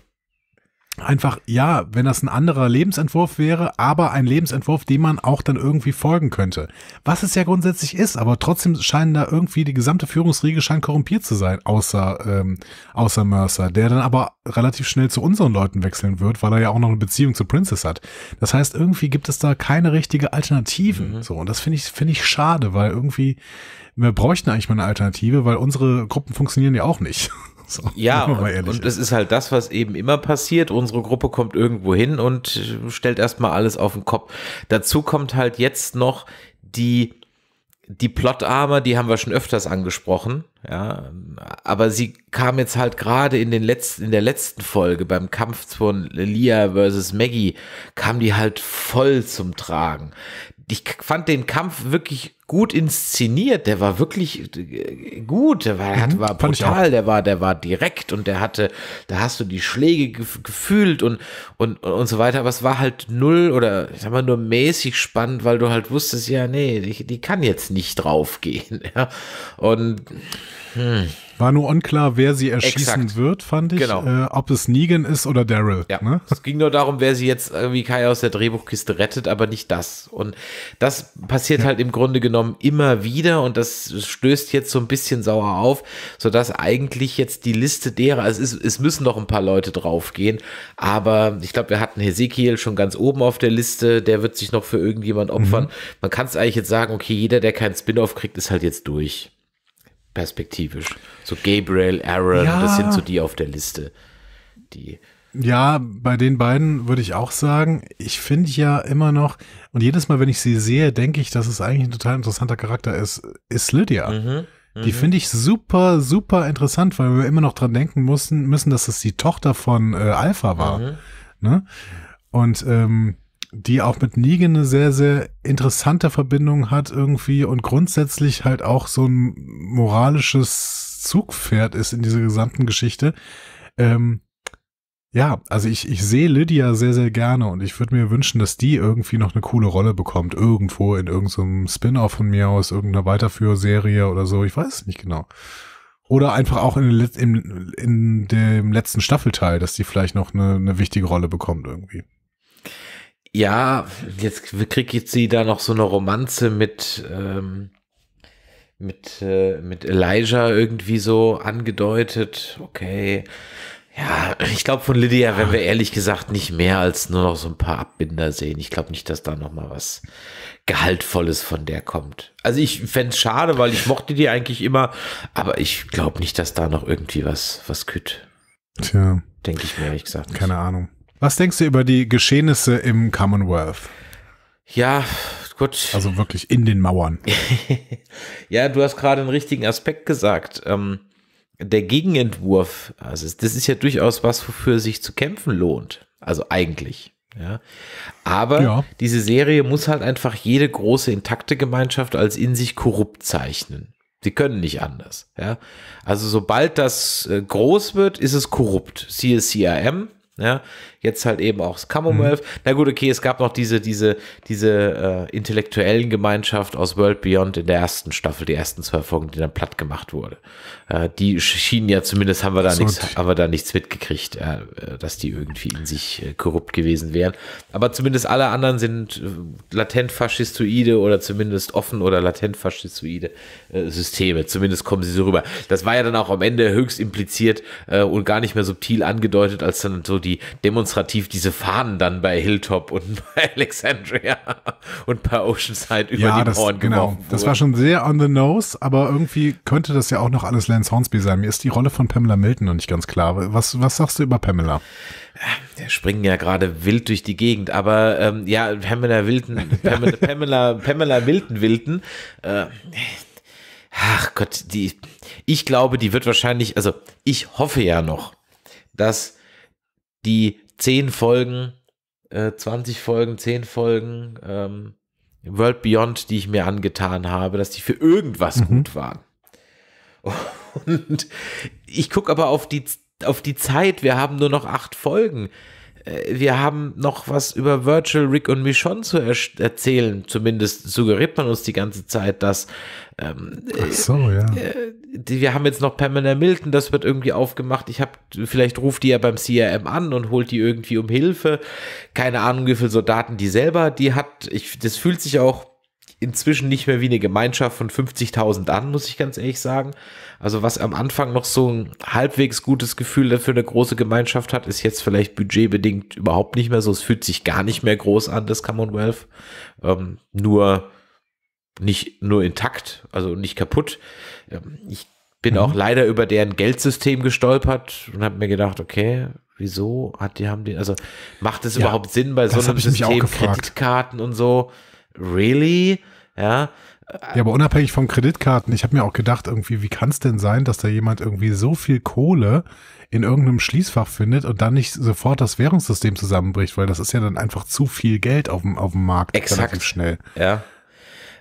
einfach, ja, wenn das ein anderer Lebensentwurf wäre, aber ein Lebensentwurf, dem man auch dann irgendwie folgen könnte. Was es ja grundsätzlich ist, aber trotzdem scheinen da irgendwie die gesamte Führungsriege scheint korrumpiert zu sein, außer, ähm, außer Mercer, der dann aber relativ schnell zu unseren Leuten wechseln wird, weil er ja auch noch eine Beziehung zu Princess hat. Das heißt, irgendwie gibt es da keine richtige Alternativen. Mhm. So, und das finde ich, finde ich schade, weil irgendwie, wir bräuchten eigentlich mal eine Alternative, weil unsere Gruppen funktionieren ja auch nicht. So, ja, und, und es ist halt das, was eben immer passiert. Unsere Gruppe kommt irgendwo hin und stellt erstmal alles auf den Kopf. Dazu kommt halt jetzt noch die, die Plot-Arme, die haben wir schon öfters angesprochen, ja, aber sie kam jetzt halt gerade in den letzten, in der letzten Folge beim Kampf von Lia versus Maggie, kam die halt voll zum Tragen ich fand den Kampf wirklich gut inszeniert. Der war wirklich äh, gut. Der war, mhm, war brutal. Der war, der war direkt und der hatte, da hast du die Schläge gefühlt und, und, und so weiter. Aber es war halt null oder ich sag mal nur mäßig spannend, weil du halt wusstest, ja, nee, die, die kann jetzt nicht draufgehen. Ja. Und, hm. War nur unklar, wer sie erschießen Exakt. wird, fand ich. Genau. Äh, ob es Negan ist oder Daryl. Ja. Ne? Es ging nur darum, wer sie jetzt irgendwie Kai aus der Drehbuchkiste rettet, aber nicht das. Und das passiert ja. halt im Grunde genommen immer wieder und das stößt jetzt so ein bisschen sauer auf, sodass eigentlich jetzt die Liste derer, also es, es müssen noch ein paar Leute draufgehen, aber ich glaube, wir hatten Hesekiel schon ganz oben auf der Liste, der wird sich noch für irgendjemand mhm. opfern. Mhm. Man kann es eigentlich jetzt sagen, okay, jeder, der keinen Spin-off kriegt, ist halt jetzt durch perspektivisch. So Gabriel, Aaron, ja. das sind so die auf der Liste, die. Ja, bei den beiden würde ich auch sagen, ich finde ja immer noch, und jedes Mal, wenn ich sie sehe, denke ich, dass es eigentlich ein total interessanter Charakter ist, ist Lydia. Mhm. Die mhm. finde ich super, super interessant, weil wir immer noch dran denken mussten, müssen, dass es die Tochter von äh, Alpha war. Mhm. Ne? Und ähm, die auch mit Negan eine sehr, sehr interessante Verbindung hat irgendwie und grundsätzlich halt auch so ein moralisches Zugpferd ist in dieser gesamten Geschichte. Ähm, ja, also ich, ich sehe Lydia sehr, sehr gerne und ich würde mir wünschen, dass die irgendwie noch eine coole Rolle bekommt. Irgendwo in irgendeinem Spin-off von mir aus, irgendeiner Weiterführserie oder so. Ich weiß nicht genau. Oder einfach auch in, in, in dem letzten Staffelteil, dass die vielleicht noch eine, eine wichtige Rolle bekommt irgendwie. Ja, jetzt kriegt jetzt sie da noch so eine Romanze mit, ähm, mit, äh, mit Elijah irgendwie so angedeutet. Okay. Ja, ich glaube von Lydia, werden wir ehrlich gesagt nicht mehr als nur noch so ein paar Abbinder sehen. Ich glaube nicht, dass da noch mal was Gehaltvolles von der kommt. Also ich fände es schade, weil ich mochte die eigentlich immer, aber ich glaube nicht, dass da noch irgendwie was, was kütt. Tja. Denke ich mir ehrlich gesagt. Nicht. Keine Ahnung. Was denkst du über die Geschehnisse im Commonwealth? Ja, gut. Also wirklich in den Mauern. ja, du hast gerade einen richtigen Aspekt gesagt. Ähm, der Gegenentwurf, also das ist ja durchaus was, wofür sich zu kämpfen lohnt. Also eigentlich. Ja. Aber ja. diese Serie muss halt einfach jede große intakte Gemeinschaft als in sich korrupt zeichnen. Sie können nicht anders. Ja. Also sobald das äh, groß wird, ist es korrupt. CSCRM, ja, jetzt halt eben auch das Commonwealth. Mhm. Na gut, okay, es gab noch diese, diese, diese äh, intellektuellen Gemeinschaft aus World Beyond in der ersten Staffel, die ersten zwei Folgen, die dann platt gemacht wurde. Äh, die schienen ja zumindest, haben wir da, nichts, haben wir da nichts mitgekriegt, äh, äh dass die irgendwie in sich äh, korrupt gewesen wären. Aber zumindest alle anderen sind äh, latent faschistoide oder zumindest offen oder latent faschistoide Systeme. Zumindest kommen sie so rüber. Das war ja dann auch am Ende höchst impliziert und gar nicht mehr subtil angedeutet, als dann so die Demonstration demonstrativ diese Fahnen dann bei Hilltop und bei Alexandria und bei Oceanside über ja, die das, genau. geworfen Das war schon sehr on the nose, aber irgendwie könnte das ja auch noch alles Lance Hornsby sein. Mir ist die Rolle von Pamela Milton noch nicht ganz klar. Was, was sagst du über Pamela? Wir springen ja gerade wild durch die Gegend, aber ähm, ja, Pamela Wilton, Pamela, Pamela, Pamela Wilton, Wilton, äh, ach Gott, die, ich glaube, die wird wahrscheinlich, also ich hoffe ja noch, dass die 10 Folgen, äh, 20 Folgen, 10 Folgen ähm, World Beyond, die ich mir angetan habe, dass die für irgendwas mhm. gut waren. Und ich gucke aber auf die, auf die Zeit, wir haben nur noch acht Folgen. Äh, wir haben noch was über Virtual Rick und Michonne zu er erzählen. Zumindest suggeriert man uns die ganze Zeit, dass ähm, äh, so, ja. äh, die, wir haben jetzt noch Pamela Milton, das wird irgendwie aufgemacht. Ich habe vielleicht ruft die ja beim CRM an und holt die irgendwie um Hilfe. Keine Ahnung, wie viele Soldaten die selber die hat. Ich, das fühlt sich auch inzwischen nicht mehr wie eine Gemeinschaft von 50.000 an, muss ich ganz ehrlich sagen. Also was am Anfang noch so ein halbwegs gutes Gefühl dafür eine große Gemeinschaft hat, ist jetzt vielleicht budgetbedingt überhaupt nicht mehr so. Es fühlt sich gar nicht mehr groß an, das Commonwealth. Ähm, nur nicht nur intakt, also nicht kaputt. Ähm, ich bin mhm. auch leider über deren Geldsystem gestolpert und habe mir gedacht, okay, wieso hat die haben die also macht es ja, überhaupt Sinn bei so einem System Kreditkarten und so? Really? Ja, ja, aber unabhängig von Kreditkarten, ich habe mir auch gedacht, irgendwie, wie kann es denn sein, dass da jemand irgendwie so viel Kohle in irgendeinem Schließfach findet und dann nicht sofort das Währungssystem zusammenbricht, weil das ist ja dann einfach zu viel Geld auf dem, auf dem Markt Exakt. relativ schnell. Ja.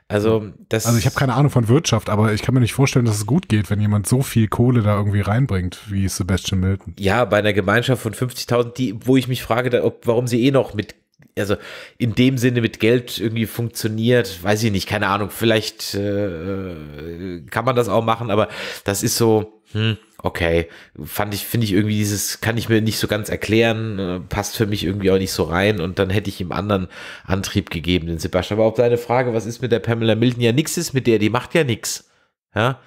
Also, das also ich habe keine Ahnung von Wirtschaft, aber ich kann mir nicht vorstellen, dass es gut geht, wenn jemand so viel Kohle da irgendwie reinbringt, wie Sebastian Milton. Ja, bei einer Gemeinschaft von 50.000, die, wo ich mich frage, ob, warum sie eh noch mit also in dem Sinne mit Geld irgendwie funktioniert, weiß ich nicht, keine Ahnung, vielleicht äh, äh, kann man das auch machen, aber das ist so, hm, okay, fand ich, finde ich irgendwie dieses, kann ich mir nicht so ganz erklären, äh, passt für mich irgendwie auch nicht so rein und dann hätte ich ihm anderen Antrieb gegeben, den Sebastian. Aber auf deine Frage, was ist mit der Pamela Milton? Ja, nix ist mit der, die macht ja nix. Ja,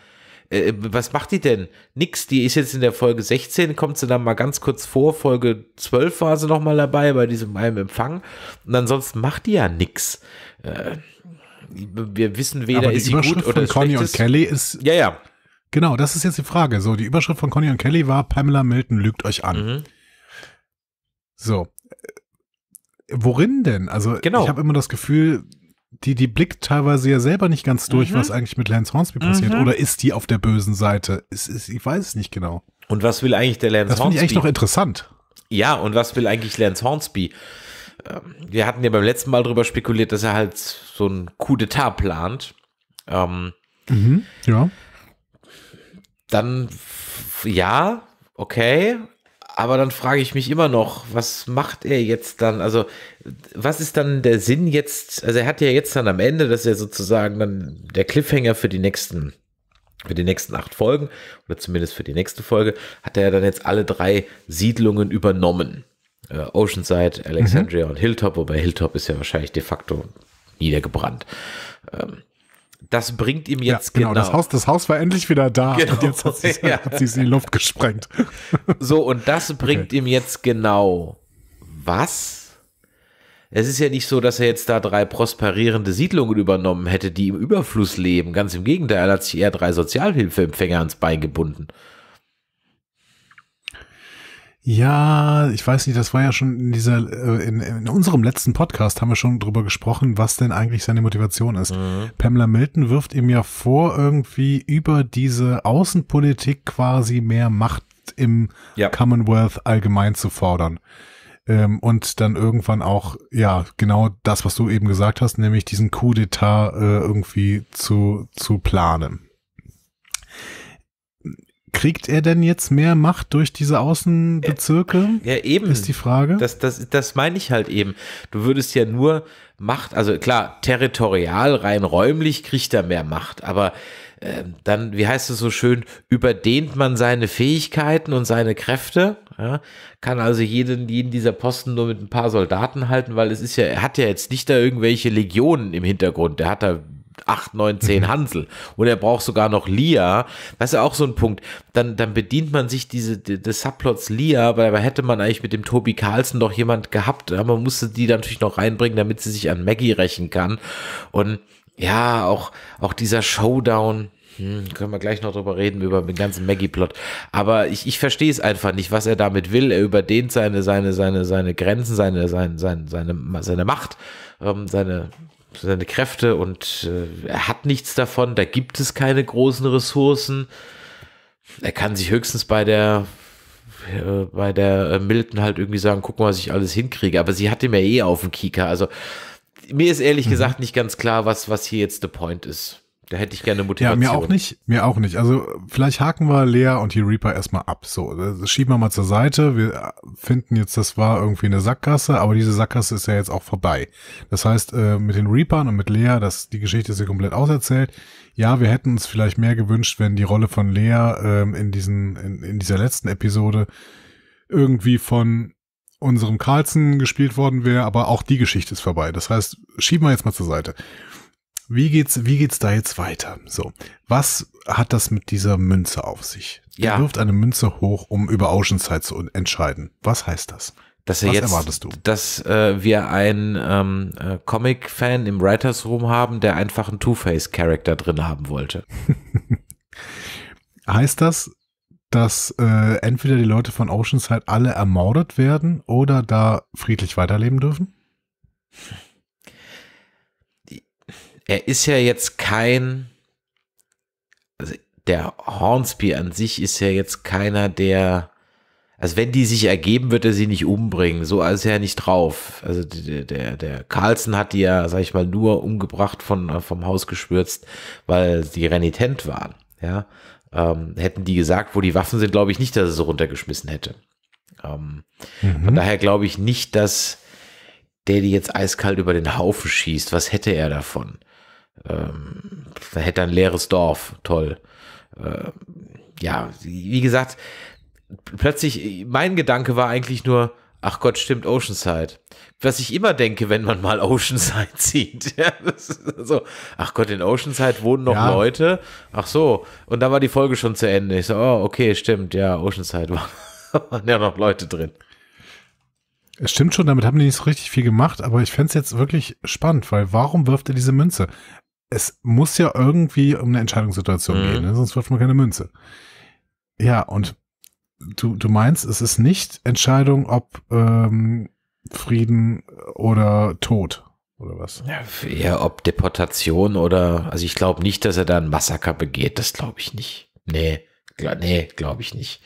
äh, äh, was macht die denn? Nix, die ist jetzt in der Folge 16, kommt sie dann mal ganz kurz vor, Folge 12 war sie nochmal dabei bei diesem einem Empfang und ansonsten macht die ja nix. Äh, wir wissen weder, ist sie gut oder von Conny und Kelly ist. Ja, ja. Genau, das ist jetzt die Frage. So, die Überschrift von Conny und Kelly war Pamela Milton lügt euch an. Mhm. So. Äh, worin denn? Also, genau. ich habe immer das Gefühl, die, die blickt teilweise ja selber nicht ganz durch, mhm. was eigentlich mit Lance Hornsby passiert. Mhm. Oder ist die auf der bösen Seite? Ist, ist, ich weiß es nicht genau. Und was will eigentlich der Lance das Hornsby? Das finde ich eigentlich noch interessant. Ja, und was will eigentlich Lance Hornsby? Ähm, wir hatten ja beim letzten Mal darüber spekuliert, dass er halt so ein Coup d'etat plant. Ähm, mhm, ja. Dann, ja, okay, aber dann frage ich mich immer noch, was macht er jetzt dann? Also, was ist dann der Sinn jetzt? Also, er hat ja jetzt dann am Ende, dass er sozusagen dann der Cliffhanger für die nächsten, für die nächsten acht Folgen, oder zumindest für die nächste Folge, hat er ja dann jetzt alle drei Siedlungen übernommen. Äh, Oceanside, Alexandria mhm. und Hilltop, wobei Hilltop ist ja wahrscheinlich de facto niedergebrannt. Ähm, das bringt ihm jetzt ja, genau. genau. Das, genau. Haus, das Haus war endlich wieder da genau. und jetzt hat sie ja. es in die Luft gesprengt. So, und das bringt okay. ihm jetzt genau was? Es ist ja nicht so, dass er jetzt da drei prosperierende Siedlungen übernommen hätte, die im Überfluss leben. Ganz im Gegenteil, er hat sich eher drei Sozialhilfeempfänger ans Bein gebunden. Ja, ich weiß nicht, das war ja schon in dieser, äh, in, in unserem letzten Podcast haben wir schon drüber gesprochen, was denn eigentlich seine Motivation ist. Mhm. Pamela Milton wirft ihm ja vor, irgendwie über diese Außenpolitik quasi mehr Macht im ja. Commonwealth allgemein zu fordern. Ähm, und dann irgendwann auch, ja, genau das, was du eben gesagt hast, nämlich diesen Coup d'etat äh, irgendwie zu, zu planen. Kriegt er denn jetzt mehr Macht durch diese Außenbezirke? Ja, eben. Ist die Frage. Das, das, das meine ich halt eben. Du würdest ja nur Macht, also klar, territorial, rein räumlich kriegt er mehr Macht, aber äh, dann, wie heißt es so schön, überdehnt man seine Fähigkeiten und seine Kräfte, ja? kann also jeden, jeden dieser Posten nur mit ein paar Soldaten halten, weil es ist ja, er hat ja jetzt nicht da irgendwelche Legionen im Hintergrund, der hat da 8, 9, 10 Hansel. Oder er braucht sogar noch Lia. Das ist ja auch so ein Punkt. Dann, dann bedient man sich diese, des Subplots Lia, weil aber hätte man eigentlich mit dem Tobi Carlson doch jemand gehabt. Aber man musste die dann natürlich noch reinbringen, damit sie sich an Maggie rächen kann. Und ja, auch, auch dieser Showdown. Hm, können wir gleich noch drüber reden, über den ganzen Maggie-Plot. Aber ich, ich verstehe es einfach nicht, was er damit will. Er überdehnt seine, seine, seine, seine Grenzen, seine, seine, seine, seine, seine Macht, ähm, seine, seine Kräfte und äh, er hat nichts davon, da gibt es keine großen Ressourcen. Er kann sich höchstens bei der äh, bei der äh, Milton halt irgendwie sagen, guck mal, was ich alles hinkriege, aber sie hat ihm ja eh auf dem Kika. also mir ist ehrlich mhm. gesagt nicht ganz klar, was, was hier jetzt der Point ist. Da hätte ich gerne Motivation. Ja, mir auch nicht. Mir auch nicht. Also vielleicht haken wir Lea und die Reaper erstmal ab. So, das schieben wir mal zur Seite. Wir finden jetzt, das war irgendwie eine Sackgasse, aber diese Sackgasse ist ja jetzt auch vorbei. Das heißt, äh, mit den Reapern und mit Lea, das, die Geschichte ist ja komplett auserzählt. Ja, wir hätten uns vielleicht mehr gewünscht, wenn die Rolle von Lea ähm, in, diesen, in, in dieser letzten Episode irgendwie von unserem Carlson gespielt worden wäre, aber auch die Geschichte ist vorbei. Das heißt, schieben wir jetzt mal zur Seite. Wie geht's, wie geht's da jetzt weiter? So, was hat das mit dieser Münze auf sich? Ja. Er wirft eine Münze hoch, um über Oceanside zu entscheiden. Was heißt das? Dass er was jetzt, erwartest du? Dass äh, wir einen ähm, äh, Comic-Fan im Writers Room haben, der einfach einen Two-Face-Charakter drin haben wollte. heißt das, dass äh, entweder die Leute von Oceanside alle ermordet werden oder da friedlich weiterleben dürfen? er ist ja jetzt kein, also der Hornsby an sich ist ja jetzt keiner, der, also wenn die sich ergeben, wird er sie nicht umbringen. So ist er ja nicht drauf. Also der, der, der Carlson hat die ja, sag ich mal, nur umgebracht, von, äh, vom Haus geschwürzt, weil sie renitent waren. Ja, ähm, hätten die gesagt, wo die Waffen sind, glaube ich nicht, dass er sie runtergeschmissen hätte. Ähm, mhm. Von daher glaube ich nicht, dass der die jetzt eiskalt über den Haufen schießt. Was hätte er davon? Ähm, hätte ein leeres Dorf, toll. Äh, ja, wie gesagt, plötzlich, mein Gedanke war eigentlich nur, ach Gott, stimmt Oceanside. Was ich immer denke, wenn man mal Oceanside sieht. Ja, so, ach Gott, in Oceanside wohnen noch ja. Leute. Ach so, und da war die Folge schon zu Ende. Ich so, oh, okay, stimmt, ja, Oceanside waren ja noch Leute drin. Es stimmt schon, damit haben die nicht so richtig viel gemacht, aber ich fände es jetzt wirklich spannend, weil warum wirft er diese Münze? es muss ja irgendwie um eine Entscheidungssituation mhm. gehen, ne? sonst wirft man keine Münze. Ja, und du, du meinst, es ist nicht Entscheidung, ob ähm, Frieden oder Tod oder was? Ja, eher ob Deportation oder, also ich glaube nicht, dass er da ein Massaker begeht, das glaube ich nicht. Nee, gl nee, glaube ich nicht.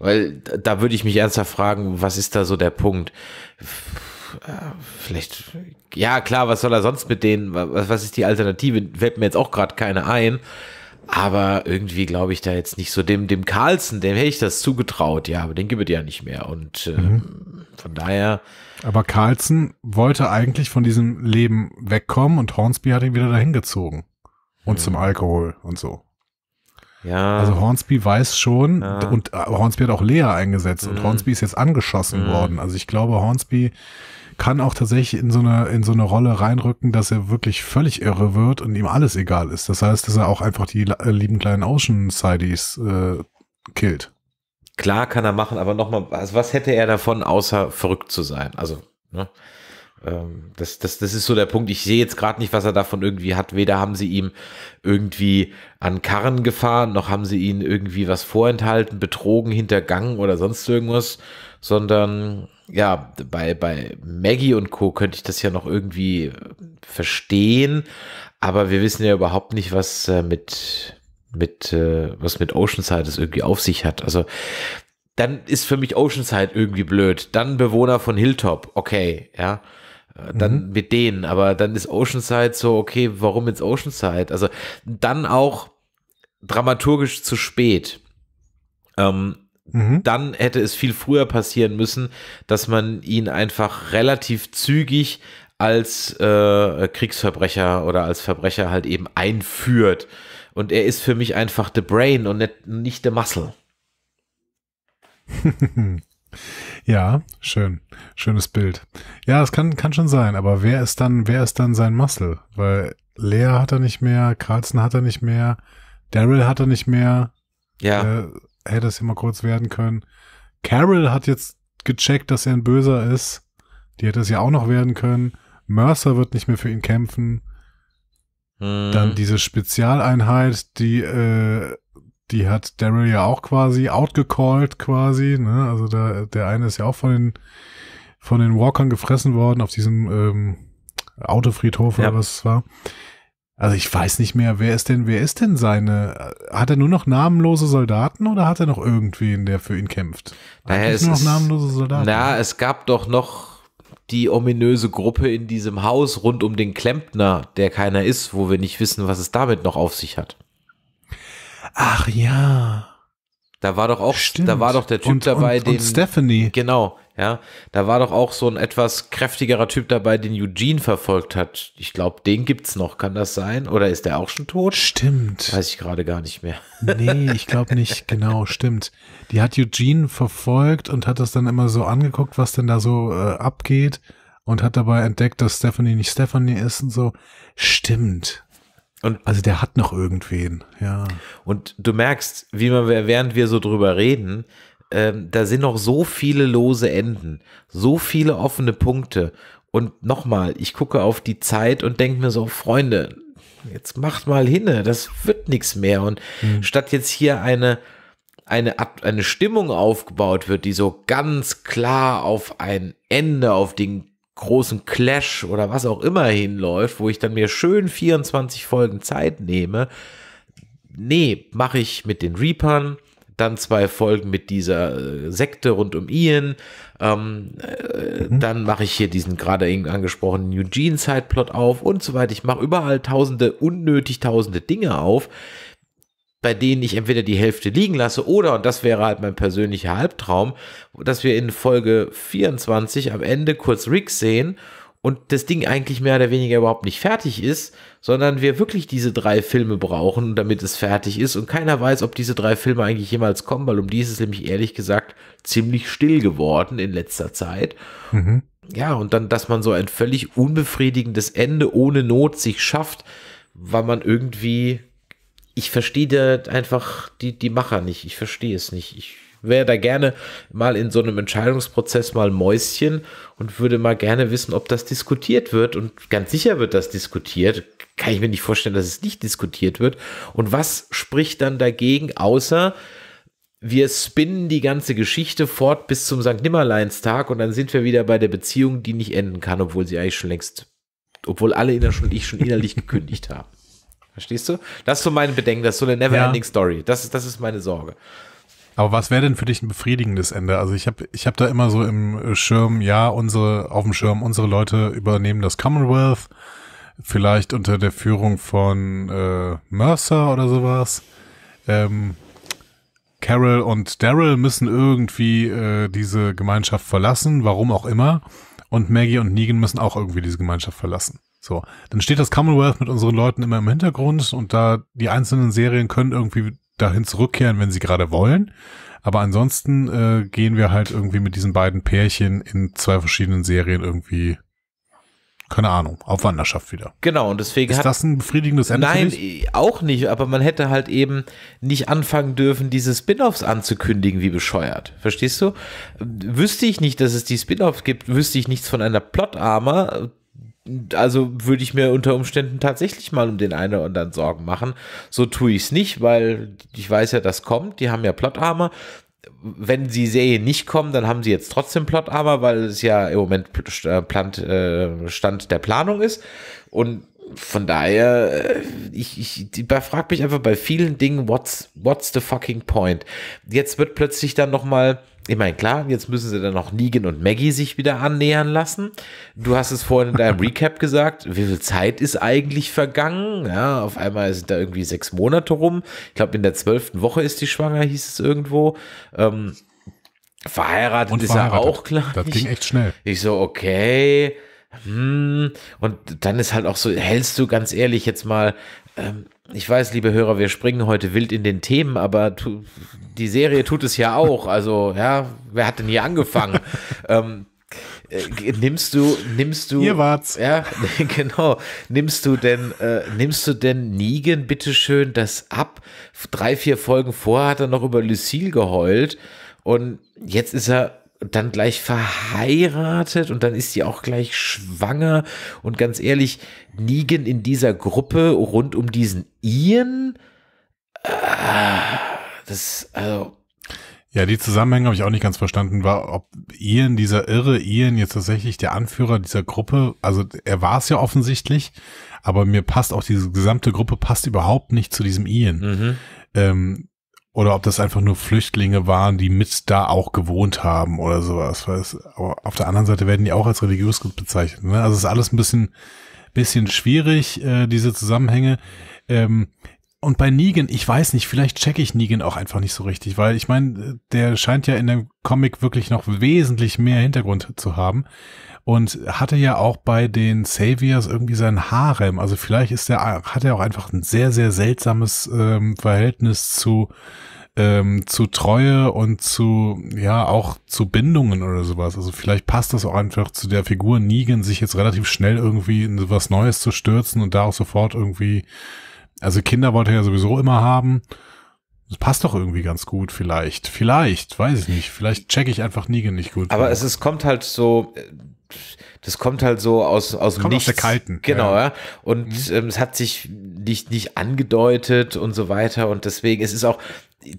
Weil da würde ich mich ernsthaft fragen, was ist da so der Punkt? Äh, vielleicht, ja klar, was soll er sonst mit denen, was, was ist die Alternative? Fällt mir jetzt auch gerade keine ein. Aber irgendwie glaube ich da jetzt nicht so dem, dem Carlson, dem hätte ich das zugetraut, ja, aber den gibt es ja nicht mehr. Und äh, mhm. von daher. Aber Carlsen wollte eigentlich von diesem Leben wegkommen und Hornsby hat ihn wieder dahin gezogen. Und mhm. zum Alkohol und so. Ja. Also Hornsby weiß schon ja. und äh, Hornsby hat auch Lea eingesetzt mhm. und Hornsby ist jetzt angeschossen mhm. worden. Also ich glaube, Hornsby kann auch tatsächlich in so eine, in so eine Rolle reinrücken, dass er wirklich völlig irre wird und ihm alles egal ist. Das heißt, dass er auch einfach die äh, lieben kleinen Ocean-Sidies äh, killt. Klar kann er machen, aber nochmal, also was hätte er davon, außer verrückt zu sein? Also, ne? Ähm, das, das, das ist so der Punkt. Ich sehe jetzt gerade nicht, was er davon irgendwie hat. Weder haben sie ihm irgendwie an Karren gefahren, noch haben sie ihn irgendwie was vorenthalten, betrogen, hintergangen oder sonst irgendwas, sondern ja, bei, bei Maggie und Co. könnte ich das ja noch irgendwie äh, verstehen, aber wir wissen ja überhaupt nicht, was äh, mit, mit, äh, was mit Oceanside es irgendwie auf sich hat. Also, dann ist für mich Oceanside irgendwie blöd. Dann Bewohner von Hilltop, okay, ja. Dann mhm. mit denen, aber dann ist Oceanside so, okay, warum jetzt Oceanside? Also, dann auch dramaturgisch zu spät. Ähm, Mhm. Dann hätte es viel früher passieren müssen, dass man ihn einfach relativ zügig als äh, Kriegsverbrecher oder als Verbrecher halt eben einführt. Und er ist für mich einfach the brain und nicht, nicht the muscle. ja, schön. Schönes Bild. Ja, es kann, kann schon sein, aber wer ist dann, wer ist dann sein Muscle? Weil Lea hat er nicht mehr, Carlson hat er nicht mehr, Daryl hat er nicht mehr. Ja. Äh, hätte es ja mal kurz werden können. Carol hat jetzt gecheckt, dass er ein Böser ist. Die hätte es ja auch noch werden können. Mercer wird nicht mehr für ihn kämpfen. Hm. Dann diese Spezialeinheit, die, äh, die hat Daryl ja auch quasi outgecalled quasi. Ne? Also da, der eine ist ja auch von den, von den Walkern gefressen worden auf diesem ähm, Autofriedhof ja. oder was es war. Also ich weiß nicht mehr, wer ist denn, wer ist denn seine? Hat er nur noch namenlose Soldaten oder hat er noch irgendwen, der für ihn kämpft? Naja, Eigentlich es noch namenlose Soldaten. Na, es gab doch noch die ominöse Gruppe in diesem Haus rund um den Klempner, der keiner ist, wo wir nicht wissen, was es damit noch auf sich hat. Ach ja. Da war doch auch, Stimmt. da war doch der Typ und, dabei, und, den. Und Stephanie. Genau, ja. Da war doch auch so ein etwas kräftigerer Typ dabei, den Eugene verfolgt hat. Ich glaube, den gibt's noch. Kann das sein? Oder ist der auch schon tot? Stimmt. Weiß ich gerade gar nicht mehr. Nee, ich glaube nicht. genau, stimmt. Die hat Eugene verfolgt und hat das dann immer so angeguckt, was denn da so äh, abgeht und hat dabei entdeckt, dass Stephanie nicht Stephanie ist und so. Stimmt. Und also der hat noch irgendwen, ja. Und du merkst, wie man, während wir so drüber reden, ähm, da sind noch so viele lose Enden, so viele offene Punkte. Und nochmal, ich gucke auf die Zeit und denke mir so, Freunde, jetzt macht mal hinne, das wird nichts mehr. Und mhm. statt jetzt hier eine, eine, eine Stimmung aufgebaut wird, die so ganz klar auf ein Ende, auf den großen Clash oder was auch immer hinläuft, wo ich dann mir schön 24 Folgen Zeit nehme. Nee, mache ich mit den Reapern, dann zwei Folgen mit dieser äh, Sekte rund um Ian, ähm, äh, mhm. dann mache ich hier diesen gerade eben angesprochenen Eugene-Sideplot auf und so weiter. Ich mache überall tausende, unnötig tausende Dinge auf, bei denen ich entweder die Hälfte liegen lasse oder, und das wäre halt mein persönlicher Halbtraum, dass wir in Folge 24 am Ende kurz Rick sehen und das Ding eigentlich mehr oder weniger überhaupt nicht fertig ist, sondern wir wirklich diese drei Filme brauchen, damit es fertig ist und keiner weiß, ob diese drei Filme eigentlich jemals kommen, weil um die ist es nämlich ehrlich gesagt ziemlich still geworden in letzter Zeit. Mhm. Ja, und dann, dass man so ein völlig unbefriedigendes Ende ohne Not sich schafft, weil man irgendwie ich verstehe da einfach die, die Macher nicht. Ich verstehe es nicht. Ich wäre da gerne mal in so einem Entscheidungsprozess mal Mäuschen und würde mal gerne wissen, ob das diskutiert wird. Und ganz sicher wird das diskutiert. Kann ich mir nicht vorstellen, dass es nicht diskutiert wird. Und was spricht dann dagegen, außer wir spinnen die ganze Geschichte fort bis zum St. Nimmerleinstag und dann sind wir wieder bei der Beziehung, die nicht enden kann, obwohl sie eigentlich schon längst, obwohl alle schon, ich schon innerlich gekündigt haben. Verstehst du? Das ist so mein Bedenken, das ist so eine Neverending ja. Story. Das ist, das ist meine Sorge. Aber was wäre denn für dich ein befriedigendes Ende? Also ich habe ich hab da immer so im Schirm, ja, unsere, auf dem Schirm, unsere Leute übernehmen das Commonwealth, vielleicht unter der Führung von äh, Mercer oder sowas. Ähm, Carol und Daryl müssen irgendwie äh, diese Gemeinschaft verlassen, warum auch immer. Und Maggie und Negan müssen auch irgendwie diese Gemeinschaft verlassen. So, dann steht das Commonwealth mit unseren Leuten immer im Hintergrund und da die einzelnen Serien können irgendwie dahin zurückkehren, wenn sie gerade wollen. Aber ansonsten äh, gehen wir halt irgendwie mit diesen beiden Pärchen in zwei verschiedenen Serien irgendwie, keine Ahnung, auf Wanderschaft wieder. Genau, und deswegen. Ist hat, das ein befriedigendes Ende? Nein, äh, auch nicht, aber man hätte halt eben nicht anfangen dürfen, diese Spin-offs anzukündigen, wie bescheuert. Verstehst du? Wüsste ich nicht, dass es die Spin-offs gibt, wüsste ich nichts von einer plot armer also würde ich mir unter Umständen tatsächlich mal um den einen oder anderen Sorgen machen. So tue ich es nicht, weil ich weiß ja, das kommt. Die haben ja Plotarme. Wenn die Serie nicht kommen, dann haben sie jetzt trotzdem Plotarme, weil es ja im Moment äh, äh, Stand der Planung ist. Und von daher, äh, ich, ich, frage mich einfach bei vielen Dingen, what's, what's the fucking point? Jetzt wird plötzlich dann nochmal ich meine, klar, jetzt müssen sie dann noch Negan und Maggie sich wieder annähern lassen. Du hast es vorhin in deinem Recap gesagt, wie viel Zeit ist eigentlich vergangen? Ja, auf einmal sind da irgendwie sechs Monate rum. Ich glaube, in der zwölften Woche ist die schwanger, hieß es irgendwo. Ähm, verheiratet und ist ja auch klar. Das ging echt schnell. Ich so, okay. Hm. Und dann ist halt auch so, hältst du ganz ehrlich jetzt mal ähm, ich weiß, liebe Hörer, wir springen heute wild in den Themen, aber tu, die Serie tut es ja auch. Also, ja, wer hat denn hier angefangen? ähm, äh, nimmst du, nimmst du. Ihr wart's. Ja, genau. Nimmst du denn, äh, nimmst du denn Negan bitteschön das ab? Drei, vier Folgen vorher hat er noch über Lucille geheult und jetzt ist er dann gleich verheiratet und dann ist sie auch gleich schwanger. Und ganz ehrlich, Negan in dieser Gruppe rund um diesen Ian, äh, das, also. Ja, die Zusammenhänge habe ich auch nicht ganz verstanden, war, ob Ian, dieser irre Ian, jetzt tatsächlich der Anführer dieser Gruppe, also er war es ja offensichtlich, aber mir passt auch diese gesamte Gruppe passt überhaupt nicht zu diesem Ian. Mhm. Ähm, oder ob das einfach nur Flüchtlinge waren, die mit da auch gewohnt haben oder sowas. Weiß. Aber auf der anderen Seite werden die auch als religiös bezeichnet. Ne? Also ist alles ein bisschen, bisschen schwierig, äh, diese Zusammenhänge. Ähm, und bei Negan, ich weiß nicht, vielleicht checke ich Negan auch einfach nicht so richtig, weil ich meine, der scheint ja in dem Comic wirklich noch wesentlich mehr Hintergrund zu haben und hatte ja auch bei den Saviors irgendwie seinen Harem. Also vielleicht ist der, hat er auch einfach ein sehr, sehr seltsames ähm, Verhältnis zu, ähm, zu Treue und zu, ja, auch zu Bindungen oder sowas. Also vielleicht passt das auch einfach zu der Figur Negan, sich jetzt relativ schnell irgendwie in was Neues zu stürzen und da auch sofort irgendwie also Kinder wollte er ja sowieso immer haben. Das passt doch irgendwie ganz gut, vielleicht. Vielleicht, weiß ich nicht. Vielleicht checke ich einfach Negan nicht gut. Aber es ist, kommt halt so, äh, das kommt halt so aus, aus kommt nichts. Aus der Kalten. Genau, ja. ja. Und mhm. ähm, es hat sich nicht, nicht angedeutet und so weiter. Und deswegen, es ist auch,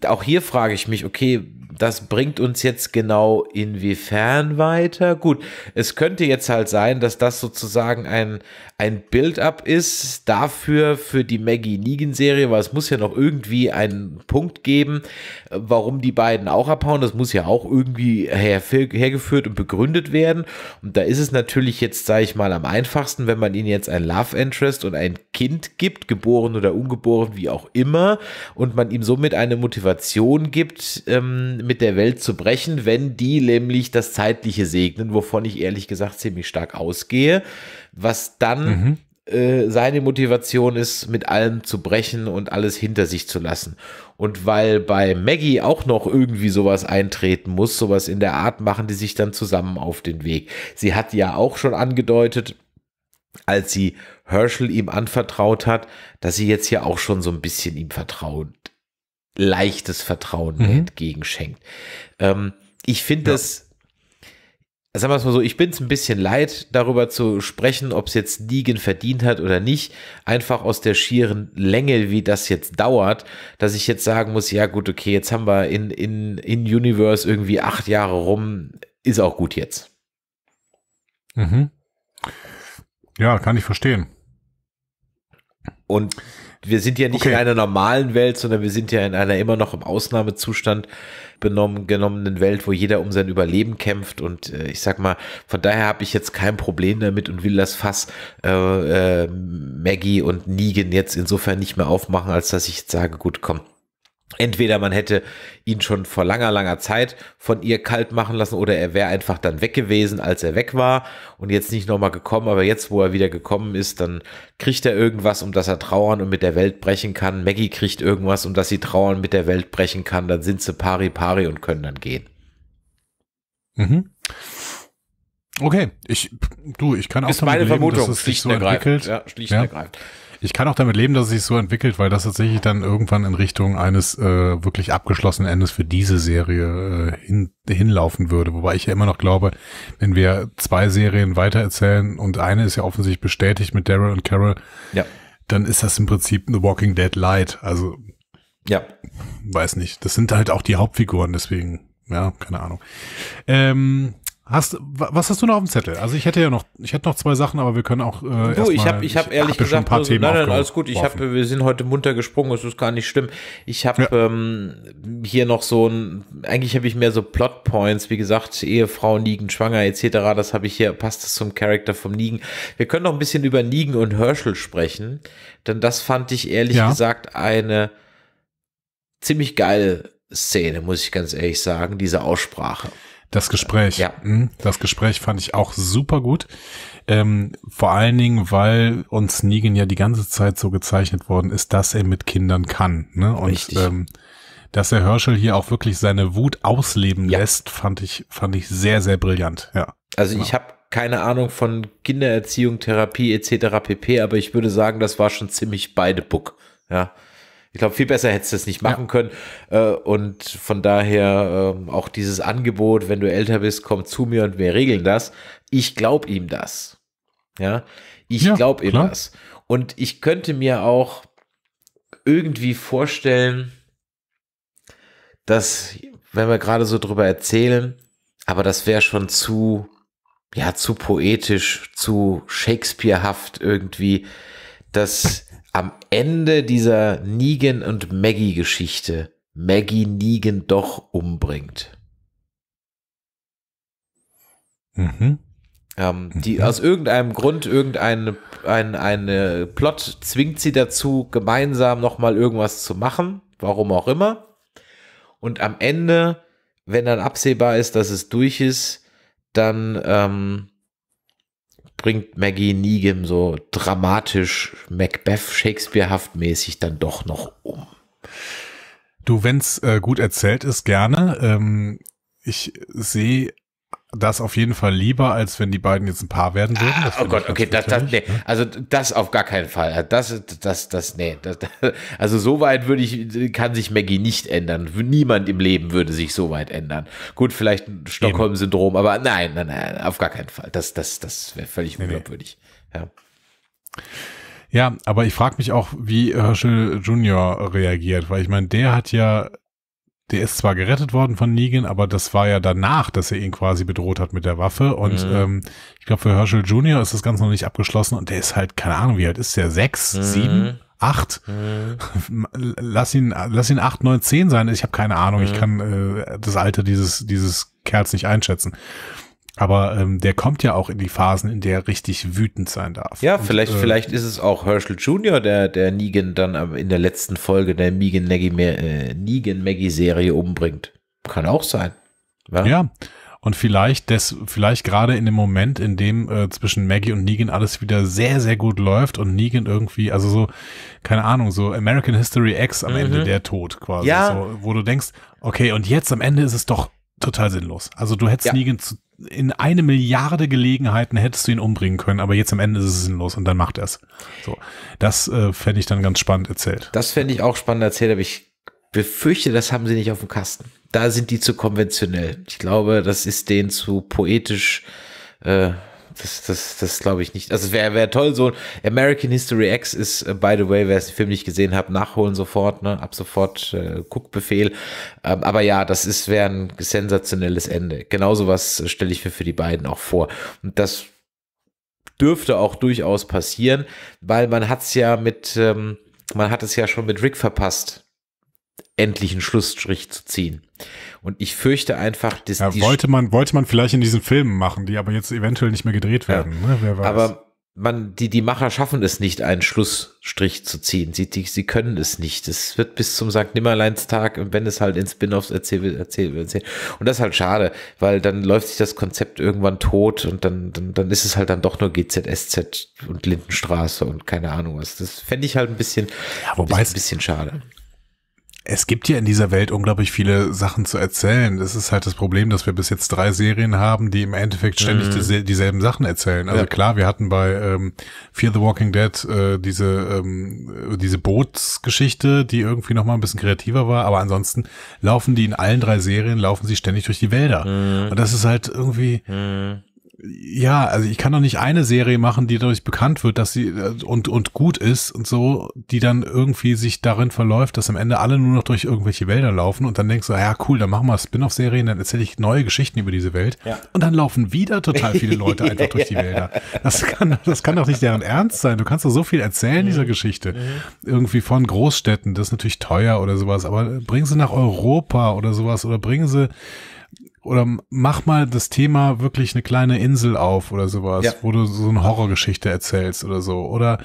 auch hier frage ich mich, okay, das bringt uns jetzt genau inwiefern weiter? Gut, es könnte jetzt halt sein, dass das sozusagen ein, ein Build-up ist dafür für die Maggie Negan-Serie, weil es muss ja noch irgendwie einen Punkt geben, äh, warum die beiden auch abhauen. Das muss ja auch irgendwie her, hergeführt und begründet werden. Und da ist es natürlich jetzt, sage ich mal, am einfachsten, wenn man ihnen jetzt ein Love Interest und ein Kind gibt, geboren oder ungeboren, wie auch immer, und man ihm somit eine Motivation gibt, ähm, mit der Welt zu brechen, wenn die nämlich das Zeitliche segnen, wovon ich ehrlich gesagt ziemlich stark ausgehe, was dann mhm. äh, seine Motivation ist, mit allem zu brechen und alles hinter sich zu lassen. Und weil bei Maggie auch noch irgendwie sowas eintreten muss, sowas in der Art, machen die sich dann zusammen auf den Weg. Sie hat ja auch schon angedeutet, als sie Herschel ihm anvertraut hat, dass sie jetzt ja auch schon so ein bisschen ihm vertraut leichtes Vertrauen mhm. entgegenschenkt. Ähm, ich finde ja. das, sagen wir es mal so, ich bin es ein bisschen leid, darüber zu sprechen, ob es jetzt Negan verdient hat oder nicht. Einfach aus der schieren Länge, wie das jetzt dauert, dass ich jetzt sagen muss, ja gut, okay, jetzt haben wir in, in, in Universe irgendwie acht Jahre rum, ist auch gut jetzt. Mhm. Ja, kann ich verstehen. Und wir sind ja nicht okay. in einer normalen Welt, sondern wir sind ja in einer immer noch im Ausnahmezustand benommen, genommenen Welt, wo jeder um sein Überleben kämpft. Und äh, ich sag mal, von daher habe ich jetzt kein Problem damit und will das Fass äh, äh, Maggie und Negan jetzt insofern nicht mehr aufmachen, als dass ich jetzt sage, gut, komm, Entweder man hätte ihn schon vor langer, langer Zeit von ihr kalt machen lassen oder er wäre einfach dann weg gewesen, als er weg war und jetzt nicht nochmal gekommen. Aber jetzt, wo er wieder gekommen ist, dann kriegt er irgendwas, um das er trauern und mit der Welt brechen kann. Maggie kriegt irgendwas, um das sie trauern mit der Welt brechen kann. Dann sind sie pari pari und können dann gehen. Mhm. Okay, ich, du, ich kann auch ist meine leben, Vermutung, dass es sich so entwickelt. Ja, schlicht ja. ergreifend. Ich kann auch damit leben, dass es sich so entwickelt, weil das tatsächlich dann irgendwann in Richtung eines äh, wirklich abgeschlossenen Endes für diese Serie äh, hin, hinlaufen würde. Wobei ich ja immer noch glaube, wenn wir zwei Serien weitererzählen und eine ist ja offensichtlich bestätigt mit Daryl und Carol, ja. dann ist das im Prinzip The Walking Dead Light. Also ja. Weiß nicht. Das sind halt auch die Hauptfiguren, deswegen, ja, keine Ahnung. Ähm, Hast, was hast du noch auf dem Zettel? Also ich hätte ja noch, ich hätte noch zwei Sachen, aber wir können auch. Äh, du, ich habe, ich hab ehrlich hab gesagt, ein paar also, Themen nein, nein, alles gut. Ich habe, wir sind heute munter gesprungen. Es ist gar nicht schlimm. Ich habe ja. ähm, hier noch so ein, eigentlich habe ich mehr so Plot Points. Wie gesagt, Ehefrau Nigen schwanger etc. Das habe ich hier. Passt das zum Charakter vom Nigen? Wir können noch ein bisschen über Nigen und Herschel sprechen, denn das fand ich ehrlich ja. gesagt eine ziemlich geile Szene, muss ich ganz ehrlich sagen. Diese Aussprache. Das Gespräch. Ja. Hm? Das Gespräch fand ich auch super gut. Ähm, vor allen Dingen, weil uns Negan ja die ganze Zeit so gezeichnet worden ist, dass er mit Kindern kann. Ne? Und Richtig. Ähm, dass er Herschel hier auch wirklich seine Wut ausleben ja. lässt, fand ich, fand ich sehr, sehr brillant. Ja. Also genau. ich habe keine Ahnung von Kindererziehung, Therapie etc. pp, aber ich würde sagen, das war schon ziemlich beide Book. Ja. Ich glaube, viel besser hättest du es nicht machen ja. können. Äh, und von daher ähm, auch dieses Angebot, wenn du älter bist, komm zu mir und wir regeln das. Ich glaube ihm das. Ja, ich ja, glaube ihm das. Und ich könnte mir auch irgendwie vorstellen, dass, wenn wir gerade so drüber erzählen, aber das wäre schon zu, ja, zu poetisch, zu Shakespearehaft irgendwie, dass am Ende dieser Negan und Maggie Geschichte Maggie Negan doch umbringt. Mhm. Ähm, die mhm. aus irgendeinem Grund, irgendeine ein, eine Plot zwingt sie dazu, gemeinsam nochmal irgendwas zu machen, warum auch immer. Und am Ende, wenn dann absehbar ist, dass es durch ist, dann ähm, bringt Maggie Negan so dramatisch, Macbeth, Shakespearehaft mäßig dann doch noch um. Du, wenn's äh, gut erzählt ist, gerne. Ähm, ich sehe das auf jeden Fall lieber, als wenn die beiden jetzt ein Paar werden würden. Ah, oh Gott, okay, das, das, nee, ne? also das auf gar keinen Fall. Das, das, das, nee. Das, also so weit würde ich, kann sich Maggie nicht ändern. Niemand im Leben würde sich so weit ändern. Gut, vielleicht Stockholm-Syndrom, aber nein, nein, nein, auf gar keinen Fall. Das, das, das wäre völlig unglaubwürdig. Nee. Ja. Ja, aber ich frage mich auch, wie Herschel Junior reagiert, weil ich meine, der hat ja der ist zwar gerettet worden von Negan, aber das war ja danach, dass er ihn quasi bedroht hat mit der Waffe. Und mhm. ähm, ich glaube, für Herschel Jr. ist das Ganze noch nicht abgeschlossen und der ist halt, keine Ahnung, wie alt ist der? Sechs, mhm. sieben? acht. Mhm. Lass ihn, lass ihn acht, neun, zehn sein. Ich habe keine Ahnung. Mhm. Ich kann äh, das Alter dieses dieses Kerls nicht einschätzen. Aber ähm, der kommt ja auch in die Phasen, in der er richtig wütend sein darf. Ja, und, vielleicht, äh, vielleicht ist es auch Herschel Jr., der, der Negan dann in der letzten Folge der Negan Maggie, äh, Serie umbringt. Kann auch sein. Ja. ja. Und vielleicht vielleicht gerade in dem Moment, in dem äh, zwischen Maggie und Negan alles wieder sehr, sehr gut läuft und Negan irgendwie, also so, keine Ahnung, so American History X am mhm. Ende der Tod quasi. Ja. So, wo du denkst, okay, und jetzt am Ende ist es doch total sinnlos. Also du hättest ja. Negan zu, in eine Milliarde Gelegenheiten hättest du ihn umbringen können, aber jetzt am Ende ist es sinnlos und dann macht er es. So, das äh, fände ich dann ganz spannend erzählt. Das fände ich auch spannend erzählt, aber ich befürchte, das haben sie nicht auf dem Kasten. Da sind die zu konventionell. Ich glaube, das ist denen zu poetisch. Äh, das, das, das glaube ich nicht. Also es wäre wär toll, so American History X ist, äh, by the way, wer es den Film nicht gesehen hat, nachholen sofort, ne? Ab sofort äh, Guckbefehl. Ähm, aber ja, das ist wäre ein sensationelles Ende. Genauso was äh, stelle ich mir für die beiden auch vor. Und das dürfte auch durchaus passieren, weil man hat es ja mit, ähm, man hat es ja schon mit Rick verpasst, endlich einen Schlussstrich zu ziehen. Und ich fürchte einfach, dass ja, wollte man wollte man vielleicht in diesen Filmen machen, die aber jetzt eventuell nicht mehr gedreht werden. Ja. Ne? Wer weiß. Aber man die die Macher schaffen es nicht, einen Schlussstrich zu ziehen. Sie die, sie können es nicht. Es wird bis zum St. Nimmerleinstag und wenn es halt in Spin-offs erzählt erzählt erzählt und das ist halt schade, weil dann läuft sich das Konzept irgendwann tot und dann dann, dann ist es halt dann doch nur GZSZ und Lindenstraße und keine Ahnung was. Das fände ich halt ein bisschen ja, wobei bisschen, es, ein bisschen schade es gibt ja in dieser Welt unglaublich viele Sachen zu erzählen. Das ist halt das Problem, dass wir bis jetzt drei Serien haben, die im Endeffekt ständig mhm. die, dieselben Sachen erzählen. Also ja. klar, wir hatten bei ähm, Fear the Walking Dead äh, diese, ähm, diese Bootsgeschichte, die irgendwie nochmal ein bisschen kreativer war, aber ansonsten laufen die in allen drei Serien, laufen sie ständig durch die Wälder. Mhm. Und das ist halt irgendwie... Mhm ja, also ich kann doch nicht eine Serie machen, die dadurch bekannt wird, dass sie äh, und, und gut ist und so, die dann irgendwie sich darin verläuft, dass am Ende alle nur noch durch irgendwelche Wälder laufen und dann denkst du, ja cool, dann machen wir Spin-off-Serien, dann erzähle ich neue Geschichten über diese Welt ja. und dann laufen wieder total viele Leute einfach durch die Wälder. Das kann, das kann doch nicht deren Ernst sein. Du kannst doch so viel erzählen mhm. dieser Geschichte. Mhm. Irgendwie von Großstädten, das ist natürlich teuer oder sowas, aber bringen sie nach Europa oder sowas oder bringen sie oder mach mal das Thema wirklich eine kleine Insel auf oder sowas, ja. wo du so eine Horrorgeschichte erzählst oder so. Oder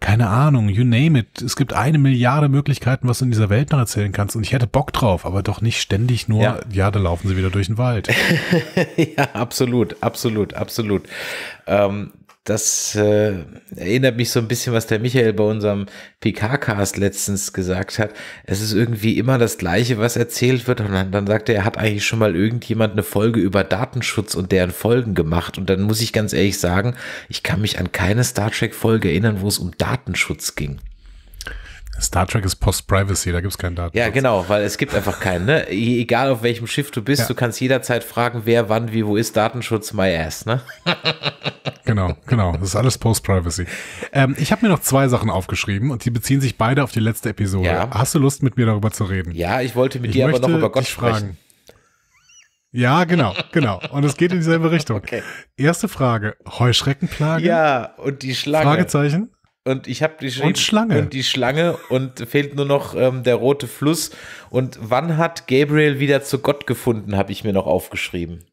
keine Ahnung, you name it. Es gibt eine Milliarde Möglichkeiten, was du in dieser Welt noch erzählen kannst. Und ich hätte Bock drauf, aber doch nicht ständig nur, ja, ja da laufen sie wieder durch den Wald. ja, absolut, absolut, absolut. Ähm, das äh, erinnert mich so ein bisschen, was der Michael bei unserem PK-Cast letztens gesagt hat. Es ist irgendwie immer das Gleiche, was erzählt wird. Und dann, dann sagt er, er hat eigentlich schon mal irgendjemand eine Folge über Datenschutz und deren Folgen gemacht. Und dann muss ich ganz ehrlich sagen, ich kann mich an keine Star Trek-Folge erinnern, wo es um Datenschutz ging. Star Trek ist Post-Privacy, da gibt es keinen Datenschutz. Ja, genau, weil es gibt einfach keinen. Ne? E-, egal auf welchem Schiff du bist, ja. du kannst jederzeit fragen, wer, wann, wie, wo ist Datenschutz, my ass. Ne? genau, genau, das ist alles Post-Privacy. Ähm, ich habe mir noch zwei Sachen aufgeschrieben und die beziehen sich beide auf die letzte Episode. Ja. Hast du Lust, mit mir darüber zu reden? Ja, ich wollte mit ich dir aber noch über Gott sprechen. Fragen. Ja, genau, genau. Und es geht in dieselbe Richtung. Okay. Erste Frage: Heuschreckenplage? Ja, und die Schlange. Fragezeichen? und ich habe geschrieben und, Schlange. und die Schlange und fehlt nur noch ähm, der rote Fluss und wann hat Gabriel wieder zu Gott gefunden, habe ich mir noch aufgeschrieben.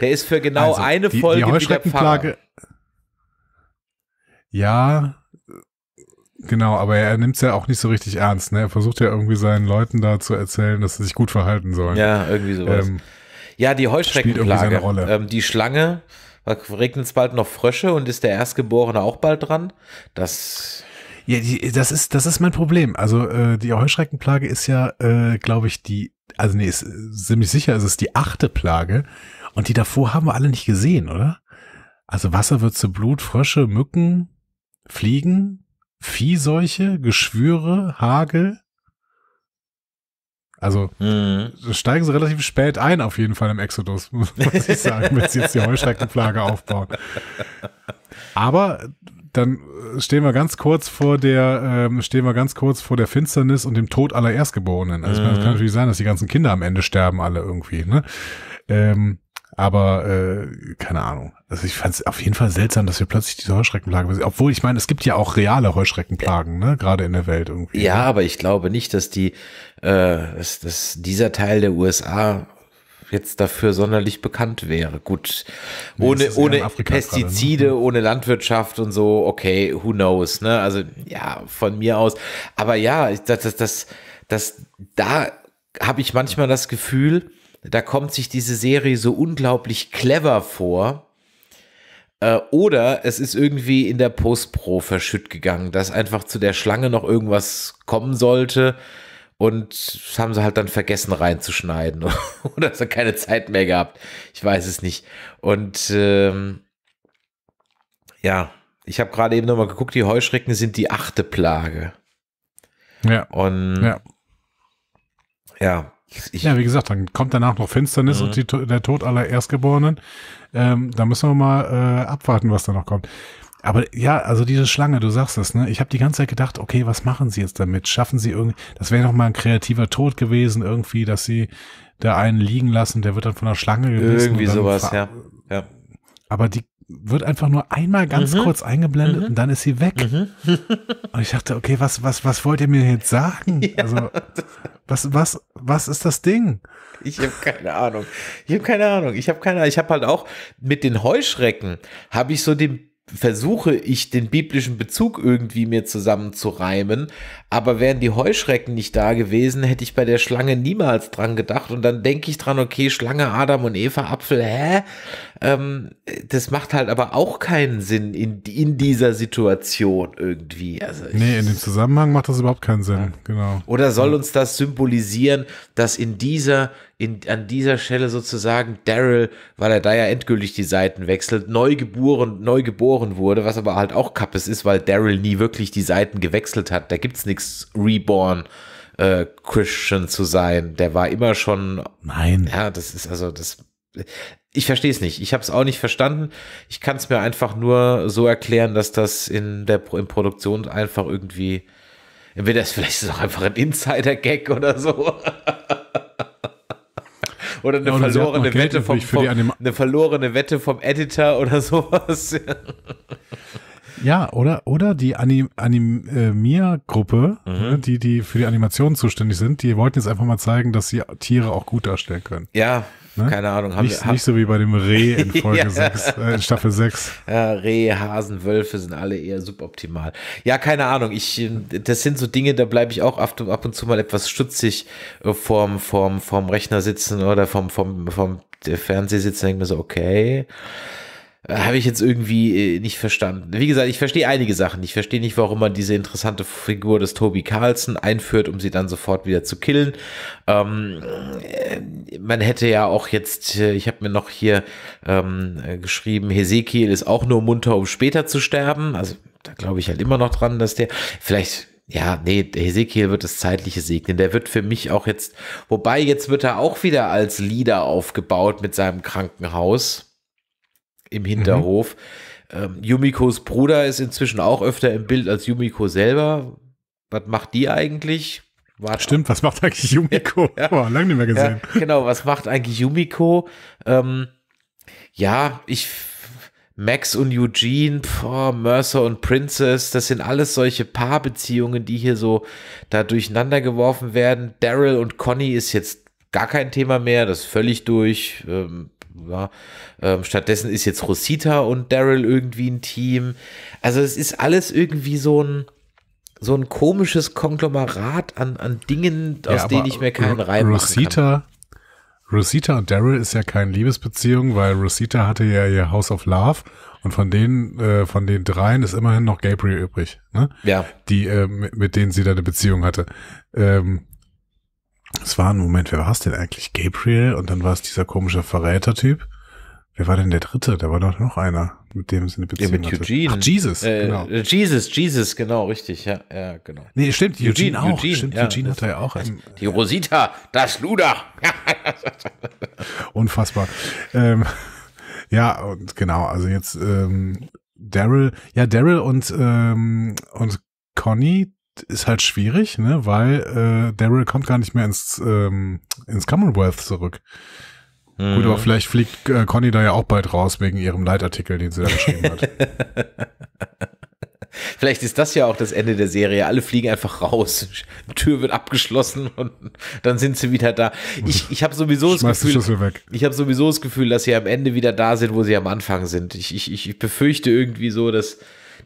Der ist für genau also, eine die, Folge die Heuschreckenplage. Ja, genau, aber er nimmt es ja auch nicht so richtig ernst. Ne? Er versucht ja irgendwie seinen Leuten da zu erzählen, dass sie sich gut verhalten sollen. Ja, irgendwie sowas. Ähm, ja, die Heuschreckenplage, ähm, die Schlange Regnet es bald noch Frösche und ist der Erstgeborene auch bald dran? Das. Ja, die, das ist das ist mein Problem. Also äh, die Heuschreckenplage ist ja, äh, glaube ich, die, also nee, ist äh, ziemlich sicher, es ist die achte Plage und die davor haben wir alle nicht gesehen, oder? Also Wasser wird zu Blut, Frösche, Mücken, Fliegen, Viehseuche, Geschwüre, Hagel, also mhm. steigen sie relativ spät ein, auf jeden Fall im Exodus, muss ich sagen, wenn sie jetzt die Heuschreckenplage aufbauen. Aber dann äh, stehen wir ganz kurz vor der, ähm, stehen wir ganz kurz vor der Finsternis und dem Tod aller Erstgeborenen. Also mhm. kann natürlich sein, dass die ganzen Kinder am Ende sterben alle irgendwie, ne? Ähm, aber äh, keine Ahnung. Also ich fand es auf jeden Fall seltsam, dass wir plötzlich diese Heuschreckenplage, obwohl ich meine, es gibt ja auch reale Heuschreckenplagen, ne, gerade in der Welt irgendwie. Ja, aber ich glaube nicht, dass die, äh, dass, dass dieser Teil der USA jetzt dafür sonderlich bekannt wäre. Gut, ohne, ja ohne Pestizide, gerade, ne? ohne Landwirtschaft und so, okay, who knows, ne? Also ja, von mir aus. Aber ja, das, das, das, das da habe ich manchmal das Gefühl, da kommt sich diese Serie so unglaublich clever vor. Äh, oder es ist irgendwie in der Postpro pro verschütt gegangen, dass einfach zu der Schlange noch irgendwas kommen sollte. Und das haben sie halt dann vergessen reinzuschneiden oder so keine Zeit mehr gehabt. Ich weiß es nicht. Und ähm, ja, ich habe gerade eben nochmal geguckt, die Heuschrecken sind die achte Plage. Ja. Und ja. ja, ich, ja, wie gesagt, dann kommt danach noch Finsternis mhm. und die, der Tod aller Erstgeborenen. Ähm, da müssen wir mal äh, abwarten, was da noch kommt. Aber ja, also diese Schlange, du sagst es, ne? Ich habe die ganze Zeit gedacht, okay, was machen sie jetzt damit? Schaffen sie irgendwie, das wäre nochmal ein kreativer Tod gewesen irgendwie, dass sie da einen liegen lassen, der wird dann von der Schlange gebissen. Irgendwie sowas, ja. ja. Aber die wird einfach nur einmal ganz mhm. kurz eingeblendet mhm. und dann ist sie weg. Mhm. und ich dachte, okay, was, was, was wollt ihr mir jetzt sagen? Ja. Also, was, was, was ist das Ding? Ich habe keine Ahnung. Ich habe keine Ahnung. Ich habe keine Ahnung. Ich habe halt auch mit den Heuschrecken habe ich so den versuche ich den biblischen Bezug irgendwie mir zusammenzureimen, aber wären die Heuschrecken nicht da gewesen, hätte ich bei der Schlange niemals dran gedacht und dann denke ich dran, okay, Schlange, Adam und Eva, Apfel, hä? Ähm, das macht halt aber auch keinen Sinn in, in dieser Situation irgendwie. Also ich, nee, in dem Zusammenhang macht das überhaupt keinen Sinn, ja. genau. Oder soll uns das symbolisieren, dass in dieser in, an dieser Stelle sozusagen Daryl, weil er da ja endgültig die Seiten wechselt, neu geboren, neu geboren wurde, was aber halt auch Kappes ist, weil Daryl nie wirklich die Seiten gewechselt hat. Da gibt's nichts Reborn. Äh, Christian zu sein, der war immer schon. Nein. Ja, das ist also das. Ich verstehe es nicht. Ich habe es auch nicht verstanden. Ich kann es mir einfach nur so erklären, dass das in der in Produktion einfach irgendwie entweder ist vielleicht ist es auch einfach ein Insider-Gag oder so. oder eine ja, oder verlorene Wette vom, vom eine verlorene Wette vom Editor oder sowas. Ja, oder, oder die Anim Animier-Gruppe, mhm. Ne, die, die für die Animation zuständig sind, die wollten jetzt einfach mal zeigen, dass sie Tiere auch gut darstellen können. Ja, Ne? Keine Ahnung. Haben nicht, wir, nicht so wie bei dem Reh in Folge 6, äh, in Staffel 6. Ja, Rehe, Hasen, Wölfe sind alle eher suboptimal. Ja, keine Ahnung. Ich, das sind so Dinge, da bleibe ich auch ab, und zu mal etwas stutzig äh, vorm, vorm, vorm Rechner sitzen oder vom, vom, vom Fernseher sitzen denke mir so, okay. Äh, habe ich jetzt irgendwie äh, nicht verstanden. Wie gesagt, ich verstehe einige Sachen. Ich verstehe nicht, warum man diese interessante Figur des Toby Carlson einführt, um sie dann sofort wieder zu killen. Ähm, äh, man hätte ja auch jetzt, ich habe mir noch hier ähm, geschrieben, Hesekiel ist auch nur munter, um später zu sterben. Also da glaube ich halt immer noch dran, dass der vielleicht ja, nee, Hesekiel wird das Zeitliche segnen. Der wird für mich auch jetzt, wobei jetzt wird er auch wieder als Leader aufgebaut mit seinem Krankenhaus im Hinterhof. Mhm. Ähm, Yumikos Bruder ist inzwischen auch öfter im Bild als Yumiko selber. Was macht die eigentlich? Warte. Stimmt, was macht eigentlich Yumiko? ja. Oh, lange nicht mehr gesehen. Ja, genau, was macht eigentlich Yumiko? Ähm, ja, ich Max und Eugene, oh, Mercer und Princess, das sind alles solche Paarbeziehungen, die hier so da durcheinander geworfen werden. Daryl und Conny ist jetzt gar kein Thema mehr, das ist völlig durch. Ähm, ja. Ähm, stattdessen ist jetzt Rosita und Daryl irgendwie ein Team. Also es ist alles irgendwie so ein so ein komisches Konglomerat an, an Dingen, ja, aus denen ich mir keinen Reim Rosita, kann. Rosita und Daryl ist ja keine Liebesbeziehung, weil Rosita hatte ja ihr House of Love und von denen, äh, von den dreien ist immerhin noch Gabriel übrig, ne? Ja. Die, äh, mit, mit denen sie da eine Beziehung hatte. Ähm, es war ein Moment, wer war es denn eigentlich? Gabriel und dann war es dieser komische Verrätertyp. Wer war denn der dritte? Da war doch noch einer, mit dem es eine Beziehung ja, mit Eugene. Ach, Jesus, äh, genau. Jesus, Jesus, genau, richtig, ja, ja, genau. Nee, stimmt, Eugene, Eugene auch. Eugene, stimmt, ja, Eugene er ja auch einen. Die Rosita, das Luder. Unfassbar. Ähm, ja, und genau, also jetzt ähm, Daryl, ja, Daryl und, ähm, und Conny, ist halt schwierig, ne? weil äh, Daryl kommt gar nicht mehr ins, ähm, ins Commonwealth zurück. Mhm. Gut, aber vielleicht fliegt äh, Conny da ja auch bald raus wegen ihrem Leitartikel, den sie da geschrieben hat. Vielleicht ist das ja auch das Ende der Serie. Alle fliegen einfach raus. Tür wird abgeschlossen und dann sind sie wieder da. Ich, ich habe sowieso das Schmeiß Gefühl, ich habe sowieso das Gefühl, dass sie am Ende wieder da sind, wo sie am Anfang sind. Ich, ich, ich befürchte irgendwie so, dass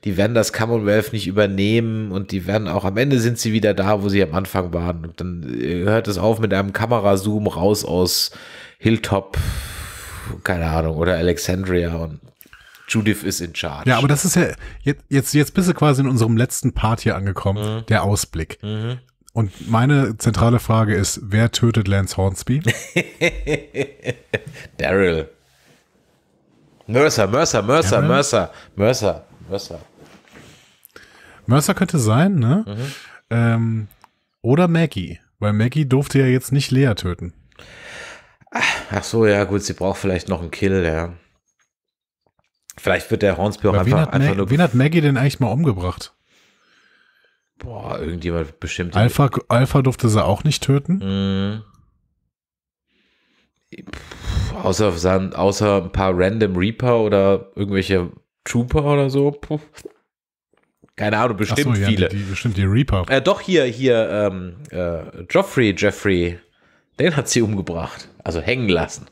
die werden das Commonwealth nicht übernehmen und die werden auch am Ende sind sie wieder da, wo sie am Anfang waren. Und dann äh, hört es auf mit einem Kamerazoom raus aus Hilltop, keine Ahnung, oder Alexandria und Judith ist in charge. Ja, aber das ist ja, jetzt, jetzt, jetzt bist du quasi in unserem letzten Part hier angekommen, mhm. der Ausblick. Mhm. Und meine zentrale Frage ist, wer tötet Lance Hornsby? Daryl. Mercer, Mercer, Mercer, Mercer, Mercer, Mercer. Mercer könnte sein, ne? Mhm. Ähm, oder Maggie, weil Maggie durfte ja jetzt nicht Lea töten. Ach so, ja, gut, sie braucht vielleicht noch einen Kill, ja. Vielleicht wird der Hornsby auch einfach, einfach nur. Wen hat Maggie denn eigentlich mal umgebracht? Boah, irgendjemand bestimmt. Alpha, Alpha durfte sie auch nicht töten. Mhm. Puh, außer, außer ein paar random Reaper oder irgendwelche Trooper oder so. Puh. Keine Ahnung, bestimmt so, ja, viele. Die, die, bestimmt die Reaper. Äh, doch hier, hier, ähm, äh, Joffrey, Jeffrey, den hat sie umgebracht. Also hängen lassen.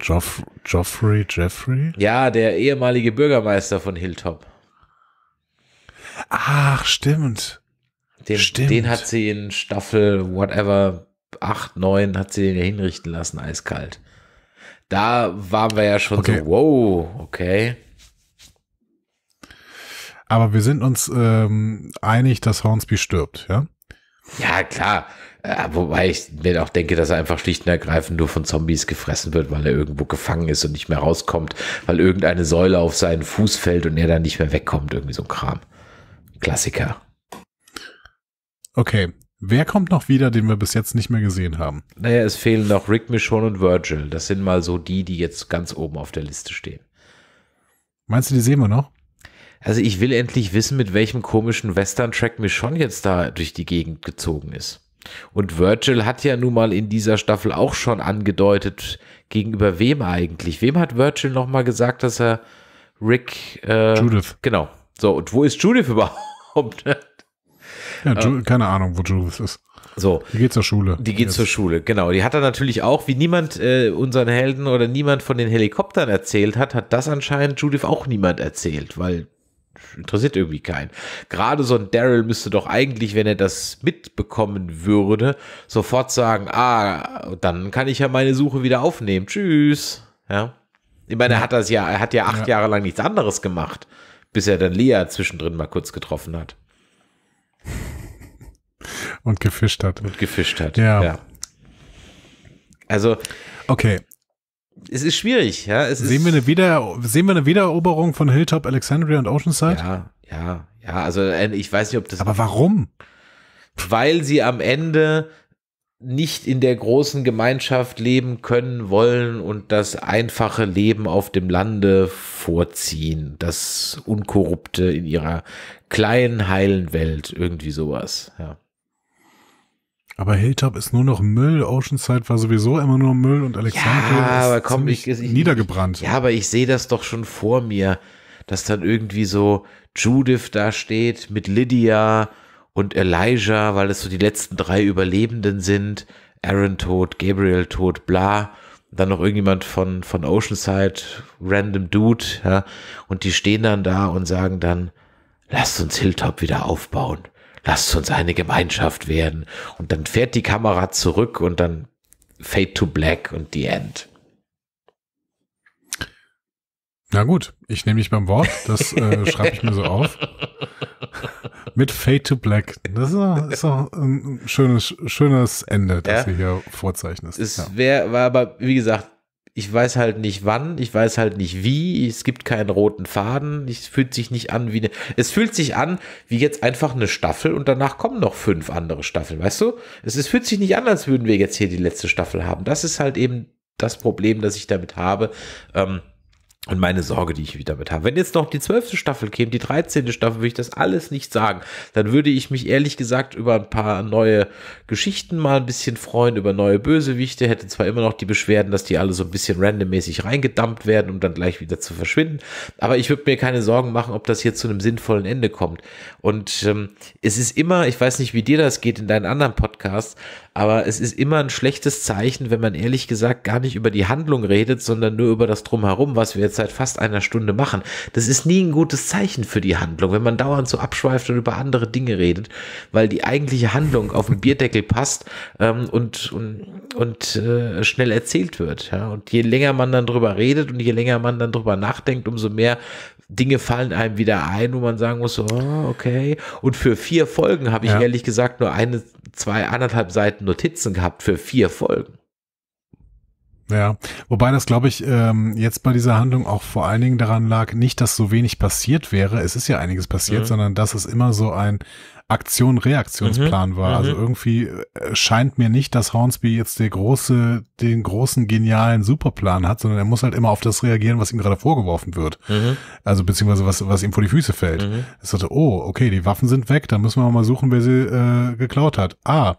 Joff Joffrey, Jeffrey? Ja, der ehemalige Bürgermeister von Hilltop. Ach, stimmt. Den, stimmt. den hat sie in Staffel, whatever, 8, 9, hat sie den ja hinrichten lassen, eiskalt. Da waren wir ja schon okay. so, wow, okay. Aber wir sind uns ähm, einig, dass Hornsby stirbt, ja? Ja, klar. Äh, wobei ich mir auch denke, dass er einfach schlicht und ergreifend nur von Zombies gefressen wird, weil er irgendwo gefangen ist und nicht mehr rauskommt, weil irgendeine Säule auf seinen Fuß fällt und er dann nicht mehr wegkommt. Irgendwie so ein Kram. Klassiker. Okay. Wer kommt noch wieder, den wir bis jetzt nicht mehr gesehen haben? Naja, es fehlen noch Rick Michonne und Virgil. Das sind mal so die, die jetzt ganz oben auf der Liste stehen. Meinst du, die sehen wir noch? Also ich will endlich wissen, mit welchem komischen Western-Track Michonne jetzt da durch die Gegend gezogen ist. Und Virgil hat ja nun mal in dieser Staffel auch schon angedeutet, gegenüber wem eigentlich. Wem hat Virgil nochmal gesagt, dass er Rick... Äh, Judith. Genau. So, und wo ist Judith überhaupt? ja, Ju ähm, keine Ahnung, wo Judith ist. So. Die geht zur Schule. Die geht Jetzt. zur Schule, genau. Die hat er natürlich auch, wie niemand äh, unseren Helden oder niemand von den Helikoptern erzählt hat, hat das anscheinend Judith auch niemand erzählt, weil interessiert irgendwie keinen. Gerade so ein Daryl müsste doch eigentlich, wenn er das mitbekommen würde, sofort sagen, ah, dann kann ich ja meine Suche wieder aufnehmen. Tschüss. Ja. Ich meine, er hat das ja, er hat ja acht ja. Jahre lang nichts anderes gemacht, bis er dann Lea zwischendrin mal kurz getroffen hat. Und gefischt hat. Und gefischt hat. Ja. ja. Also. Okay, es ist schwierig, ja. Es sehen, ist, wir eine Wieder, sehen wir eine Wiedereroberung von Hilltop, Alexandria und Oceanside? Ja, ja, ja. Also äh, ich weiß nicht, ob das. Aber warum? Weil sie am Ende nicht in der großen Gemeinschaft leben können wollen und das einfache Leben auf dem Lande vorziehen, das Unkorrupte in ihrer kleinen heilen Welt, irgendwie sowas. Ja. Aber Hilltop ist nur noch Müll, Oceanside war sowieso immer nur Müll und Alexandria ja, aber ist komm, ich, ich, niedergebrannt. Ja, aber ich sehe das doch schon vor mir, dass dann irgendwie so Judith da steht mit Lydia und Elijah, weil es so die letzten drei Überlebenden sind. Aaron tot, Gabriel tot, bla. dann noch irgendjemand von, von Oceanside, random Dude, ja. Und die stehen dann da und sagen dann, lasst uns Hilltop wieder aufbauen lasst uns eine Gemeinschaft werden. Und dann fährt die Kamera zurück und dann Fade to Black und die End. Na gut, ich nehme dich beim Wort, das äh, schreibe ich mir so auf. Mit Fade to Black. Das ist auch ein schönes, schönes Ende, das ja. wir hier vorzeichnen. Es ja. wär, war aber, wie gesagt, ich weiß halt nicht wann, ich weiß halt nicht wie, es gibt keinen roten Faden, es fühlt sich nicht an wie eine. Es fühlt sich an wie jetzt einfach eine Staffel und danach kommen noch fünf andere Staffeln, weißt du? Es, es fühlt sich nicht an, als würden wir jetzt hier die letzte Staffel haben. Das ist halt eben das Problem, das ich damit habe. Ähm, und meine Sorge, die ich wieder mit habe. Wenn jetzt noch die zwölfte Staffel käme, die dreizehnte Staffel, würde ich das alles nicht sagen. Dann würde ich mich ehrlich gesagt über ein paar neue Geschichten mal ein bisschen freuen, über neue Bösewichte. Hätte zwar immer noch die Beschwerden, dass die alle so ein bisschen randommäßig reingedumpt werden, um dann gleich wieder zu verschwinden. Aber ich würde mir keine Sorgen machen, ob das hier zu einem sinnvollen Ende kommt. Und ähm, es ist immer, ich weiß nicht, wie dir das geht in deinen anderen Podcasts, aber es ist immer ein schlechtes Zeichen, wenn man ehrlich gesagt gar nicht über die Handlung redet, sondern nur über das Drumherum, was wir jetzt jetzt seit fast einer Stunde machen, das ist nie ein gutes Zeichen für die Handlung, wenn man dauernd so abschweift und über andere Dinge redet, weil die eigentliche Handlung auf den Bierdeckel passt ähm, und, und, und äh, schnell erzählt wird. Ja? Und je länger man dann drüber redet und je länger man dann drüber nachdenkt, umso mehr Dinge fallen einem wieder ein, wo man sagen muss, oh, okay. Und für vier Folgen habe ich ja. ehrlich gesagt nur eine, zwei, anderthalb Seiten Notizen gehabt, für vier Folgen. Ja, wobei das, glaube ich, ähm, jetzt bei dieser Handlung auch vor allen Dingen daran lag, nicht, dass so wenig passiert wäre, es ist ja einiges passiert, mhm. sondern dass es immer so ein Aktion-Reaktionsplan mhm. war. Also mhm. irgendwie äh, scheint mir nicht, dass Hornsby jetzt der große, den großen genialen Superplan hat, sondern er muss halt immer auf das reagieren, was ihm gerade vorgeworfen wird. Mhm. Also beziehungsweise was, was ihm vor die Füße fällt. Mhm. Es sagte, oh, okay, die Waffen sind weg, da müssen wir mal suchen, wer sie äh, geklaut hat. Ah,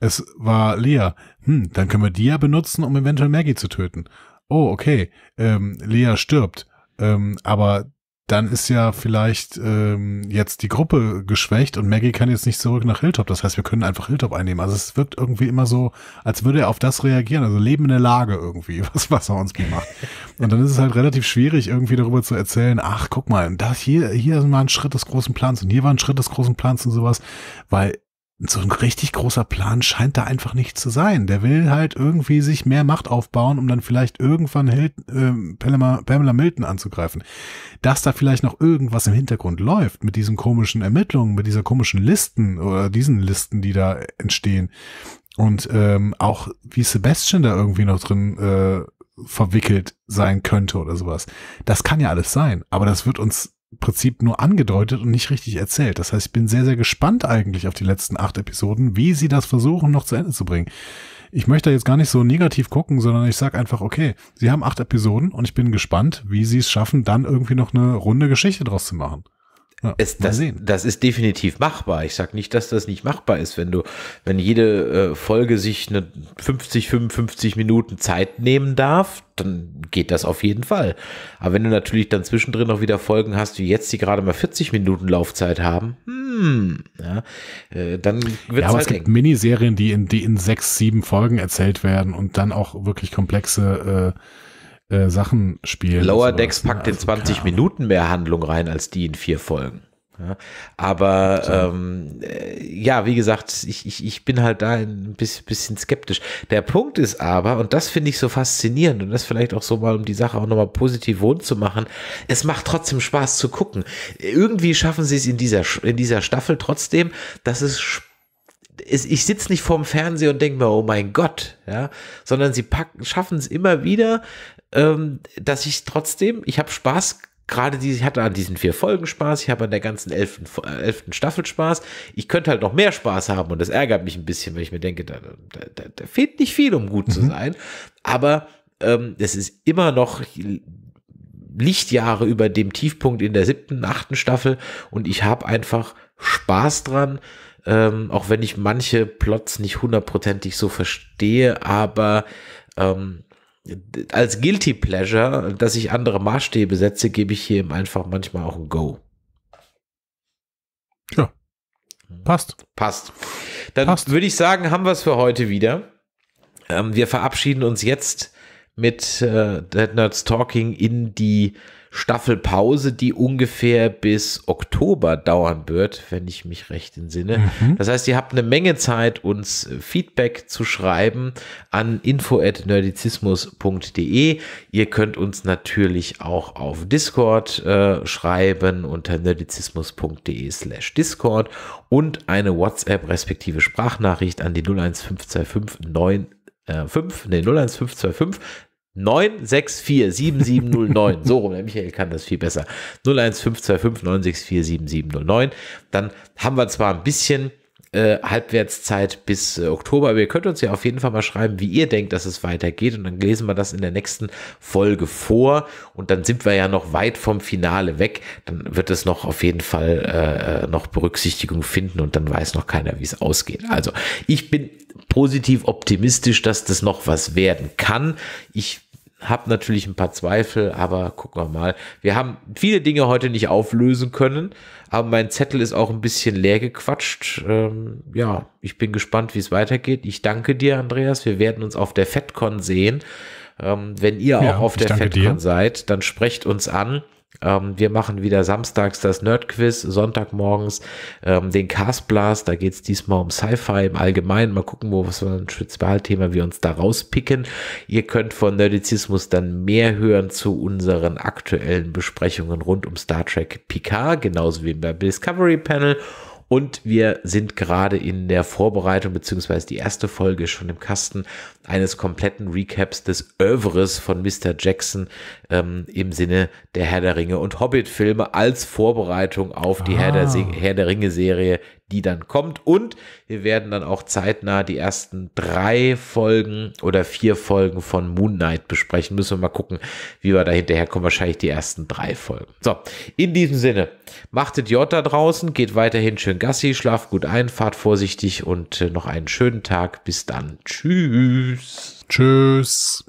es war Lea. Hm, dann können wir die ja benutzen, um eventuell Maggie zu töten. Oh, okay. Ähm, Lea stirbt. Ähm, aber dann ist ja vielleicht ähm, jetzt die Gruppe geschwächt und Maggie kann jetzt nicht zurück nach Hilltop. Das heißt, wir können einfach Hilltop einnehmen. Also es wirkt irgendwie immer so, als würde er auf das reagieren. Also Leben in der Lage irgendwie, was, was er uns gemacht. Und dann ist es halt relativ schwierig, irgendwie darüber zu erzählen, ach, guck mal, das hier, hier war ein Schritt des großen Plans und hier war ein Schritt des großen Plans und sowas. Weil so ein richtig großer Plan scheint da einfach nicht zu sein. Der will halt irgendwie sich mehr Macht aufbauen, um dann vielleicht irgendwann Hilton, äh, Pamela Milton anzugreifen. Dass da vielleicht noch irgendwas im Hintergrund läuft mit diesen komischen Ermittlungen, mit dieser komischen Listen oder diesen Listen, die da entstehen. Und ähm, auch wie Sebastian da irgendwie noch drin äh, verwickelt sein könnte oder sowas. Das kann ja alles sein, aber das wird uns Prinzip nur angedeutet und nicht richtig erzählt. Das heißt, ich bin sehr, sehr gespannt eigentlich auf die letzten acht Episoden, wie sie das versuchen, noch zu Ende zu bringen. Ich möchte jetzt gar nicht so negativ gucken, sondern ich sage einfach, okay, sie haben acht Episoden und ich bin gespannt, wie sie es schaffen, dann irgendwie noch eine runde Geschichte draus zu machen. Ja, ist das, das ist definitiv machbar. Ich sage nicht, dass das nicht machbar ist, wenn du, wenn jede äh, Folge sich eine 50, 55 Minuten Zeit nehmen darf, dann geht das auf jeden Fall. Aber wenn du natürlich dann zwischendrin noch wieder Folgen hast, wie jetzt, die gerade mal 40 Minuten Laufzeit haben, hmm, ja, äh, dann wird ja, aber halt es gibt Miniserien, die in, die in sechs, sieben Folgen erzählt werden und dann auch wirklich komplexe äh, äh, Sachen spielen. Lower so Decks packt in 20 also Minuten mehr Handlung rein als die in vier Folgen. Ja, aber so. ähm, äh, ja, wie gesagt, ich, ich, ich bin halt da ein bisschen skeptisch. Der Punkt ist aber, und das finde ich so faszinierend, und das vielleicht auch so mal, um die Sache auch nochmal positiv wohnt zu machen, es macht trotzdem Spaß zu gucken. Irgendwie schaffen sie es in dieser, in dieser Staffel trotzdem, dass es ich sitze nicht vorm Fernseher und denke mir, oh mein Gott, ja, sondern sie schaffen es immer wieder, ähm, dass ich trotzdem, ich habe Spaß gerade diese, ich hatte an diesen vier Folgen Spaß, ich habe an der ganzen elften, äh, elften Staffel Spaß. Ich könnte halt noch mehr Spaß haben und das ärgert mich ein bisschen, weil ich mir denke, da, da, da fehlt nicht viel, um gut zu mhm. sein. Mhm. Aber ähm, es ist immer noch Lichtjahre über dem Tiefpunkt in der siebten, achten Staffel und ich habe einfach Spaß dran. Ähm, auch wenn ich manche Plots nicht hundertprozentig so verstehe, aber ähm, als Guilty Pleasure, dass ich andere Maßstäbe setze, gebe ich hier einfach manchmal auch ein Go. Ja. Hm. Passt. Passt. Dann Passt. würde ich sagen, haben wir es für heute wieder. Ähm, wir verabschieden uns jetzt mit äh, Dead Nerds Talking in die Staffelpause, die ungefähr bis Oktober dauern wird, wenn ich mich recht entsinne. Mhm. Das heißt, ihr habt eine Menge Zeit, uns Feedback zu schreiben an info.nerdizismus.de. Ihr könnt uns natürlich auch auf Discord äh, schreiben unter nerdizismus.de slash Discord und eine WhatsApp respektive Sprachnachricht an die 01525 9 5, nee, 01525 9647709. So rum, der Michael kann das viel besser. 0152596477709. Dann haben wir zwar ein bisschen äh, Halbwertszeit bis äh, Oktober, aber ihr könnt uns ja auf jeden Fall mal schreiben, wie ihr denkt, dass es weitergeht. Und dann lesen wir das in der nächsten Folge vor. Und dann sind wir ja noch weit vom Finale weg. Dann wird es noch auf jeden Fall äh, äh noch Berücksichtigung finden und dann weiß noch keiner, wie es ausgeht. Also ich bin positiv optimistisch, dass das noch was werden kann. Ich habe natürlich ein paar Zweifel, aber gucken wir mal. Wir haben viele Dinge heute nicht auflösen können, aber mein Zettel ist auch ein bisschen leer gequatscht. Ähm, ja, ich bin gespannt, wie es weitergeht. Ich danke dir, Andreas. Wir werden uns auf der FedCon sehen. Ähm, wenn ihr auch ja, auf der FedCon dir. seid, dann sprecht uns an. Ähm, wir machen wieder samstags das Nerd-Quiz, Sonntagmorgens ähm, den Cast Blast. Da geht es diesmal um Sci-Fi im Allgemeinen. Mal gucken, wo was für ein Spezialthema wir uns da rauspicken. Ihr könnt von Nerdizismus dann mehr hören zu unseren aktuellen Besprechungen rund um Star Trek Picard, genauso wie beim Discovery Panel. Und wir sind gerade in der Vorbereitung, beziehungsweise die erste Folge schon im Kasten eines kompletten Recaps des Övres von Mr. Jackson ähm, im Sinne der Herr der Ringe und Hobbit-Filme als Vorbereitung auf die ah. Herr, der ah. Herr der Ringe-Serie, die dann kommt. Und wir werden dann auch zeitnah die ersten drei Folgen oder vier Folgen von Moon Knight besprechen. Müssen wir mal gucken, wie wir da hinterher kommen. Wahrscheinlich die ersten drei Folgen. So, in diesem Sinne, machtet J da draußen, geht weiterhin schön Gassi, schlaft gut ein, fahrt vorsichtig und äh, noch einen schönen Tag. Bis dann. Tschüss. Tschüss.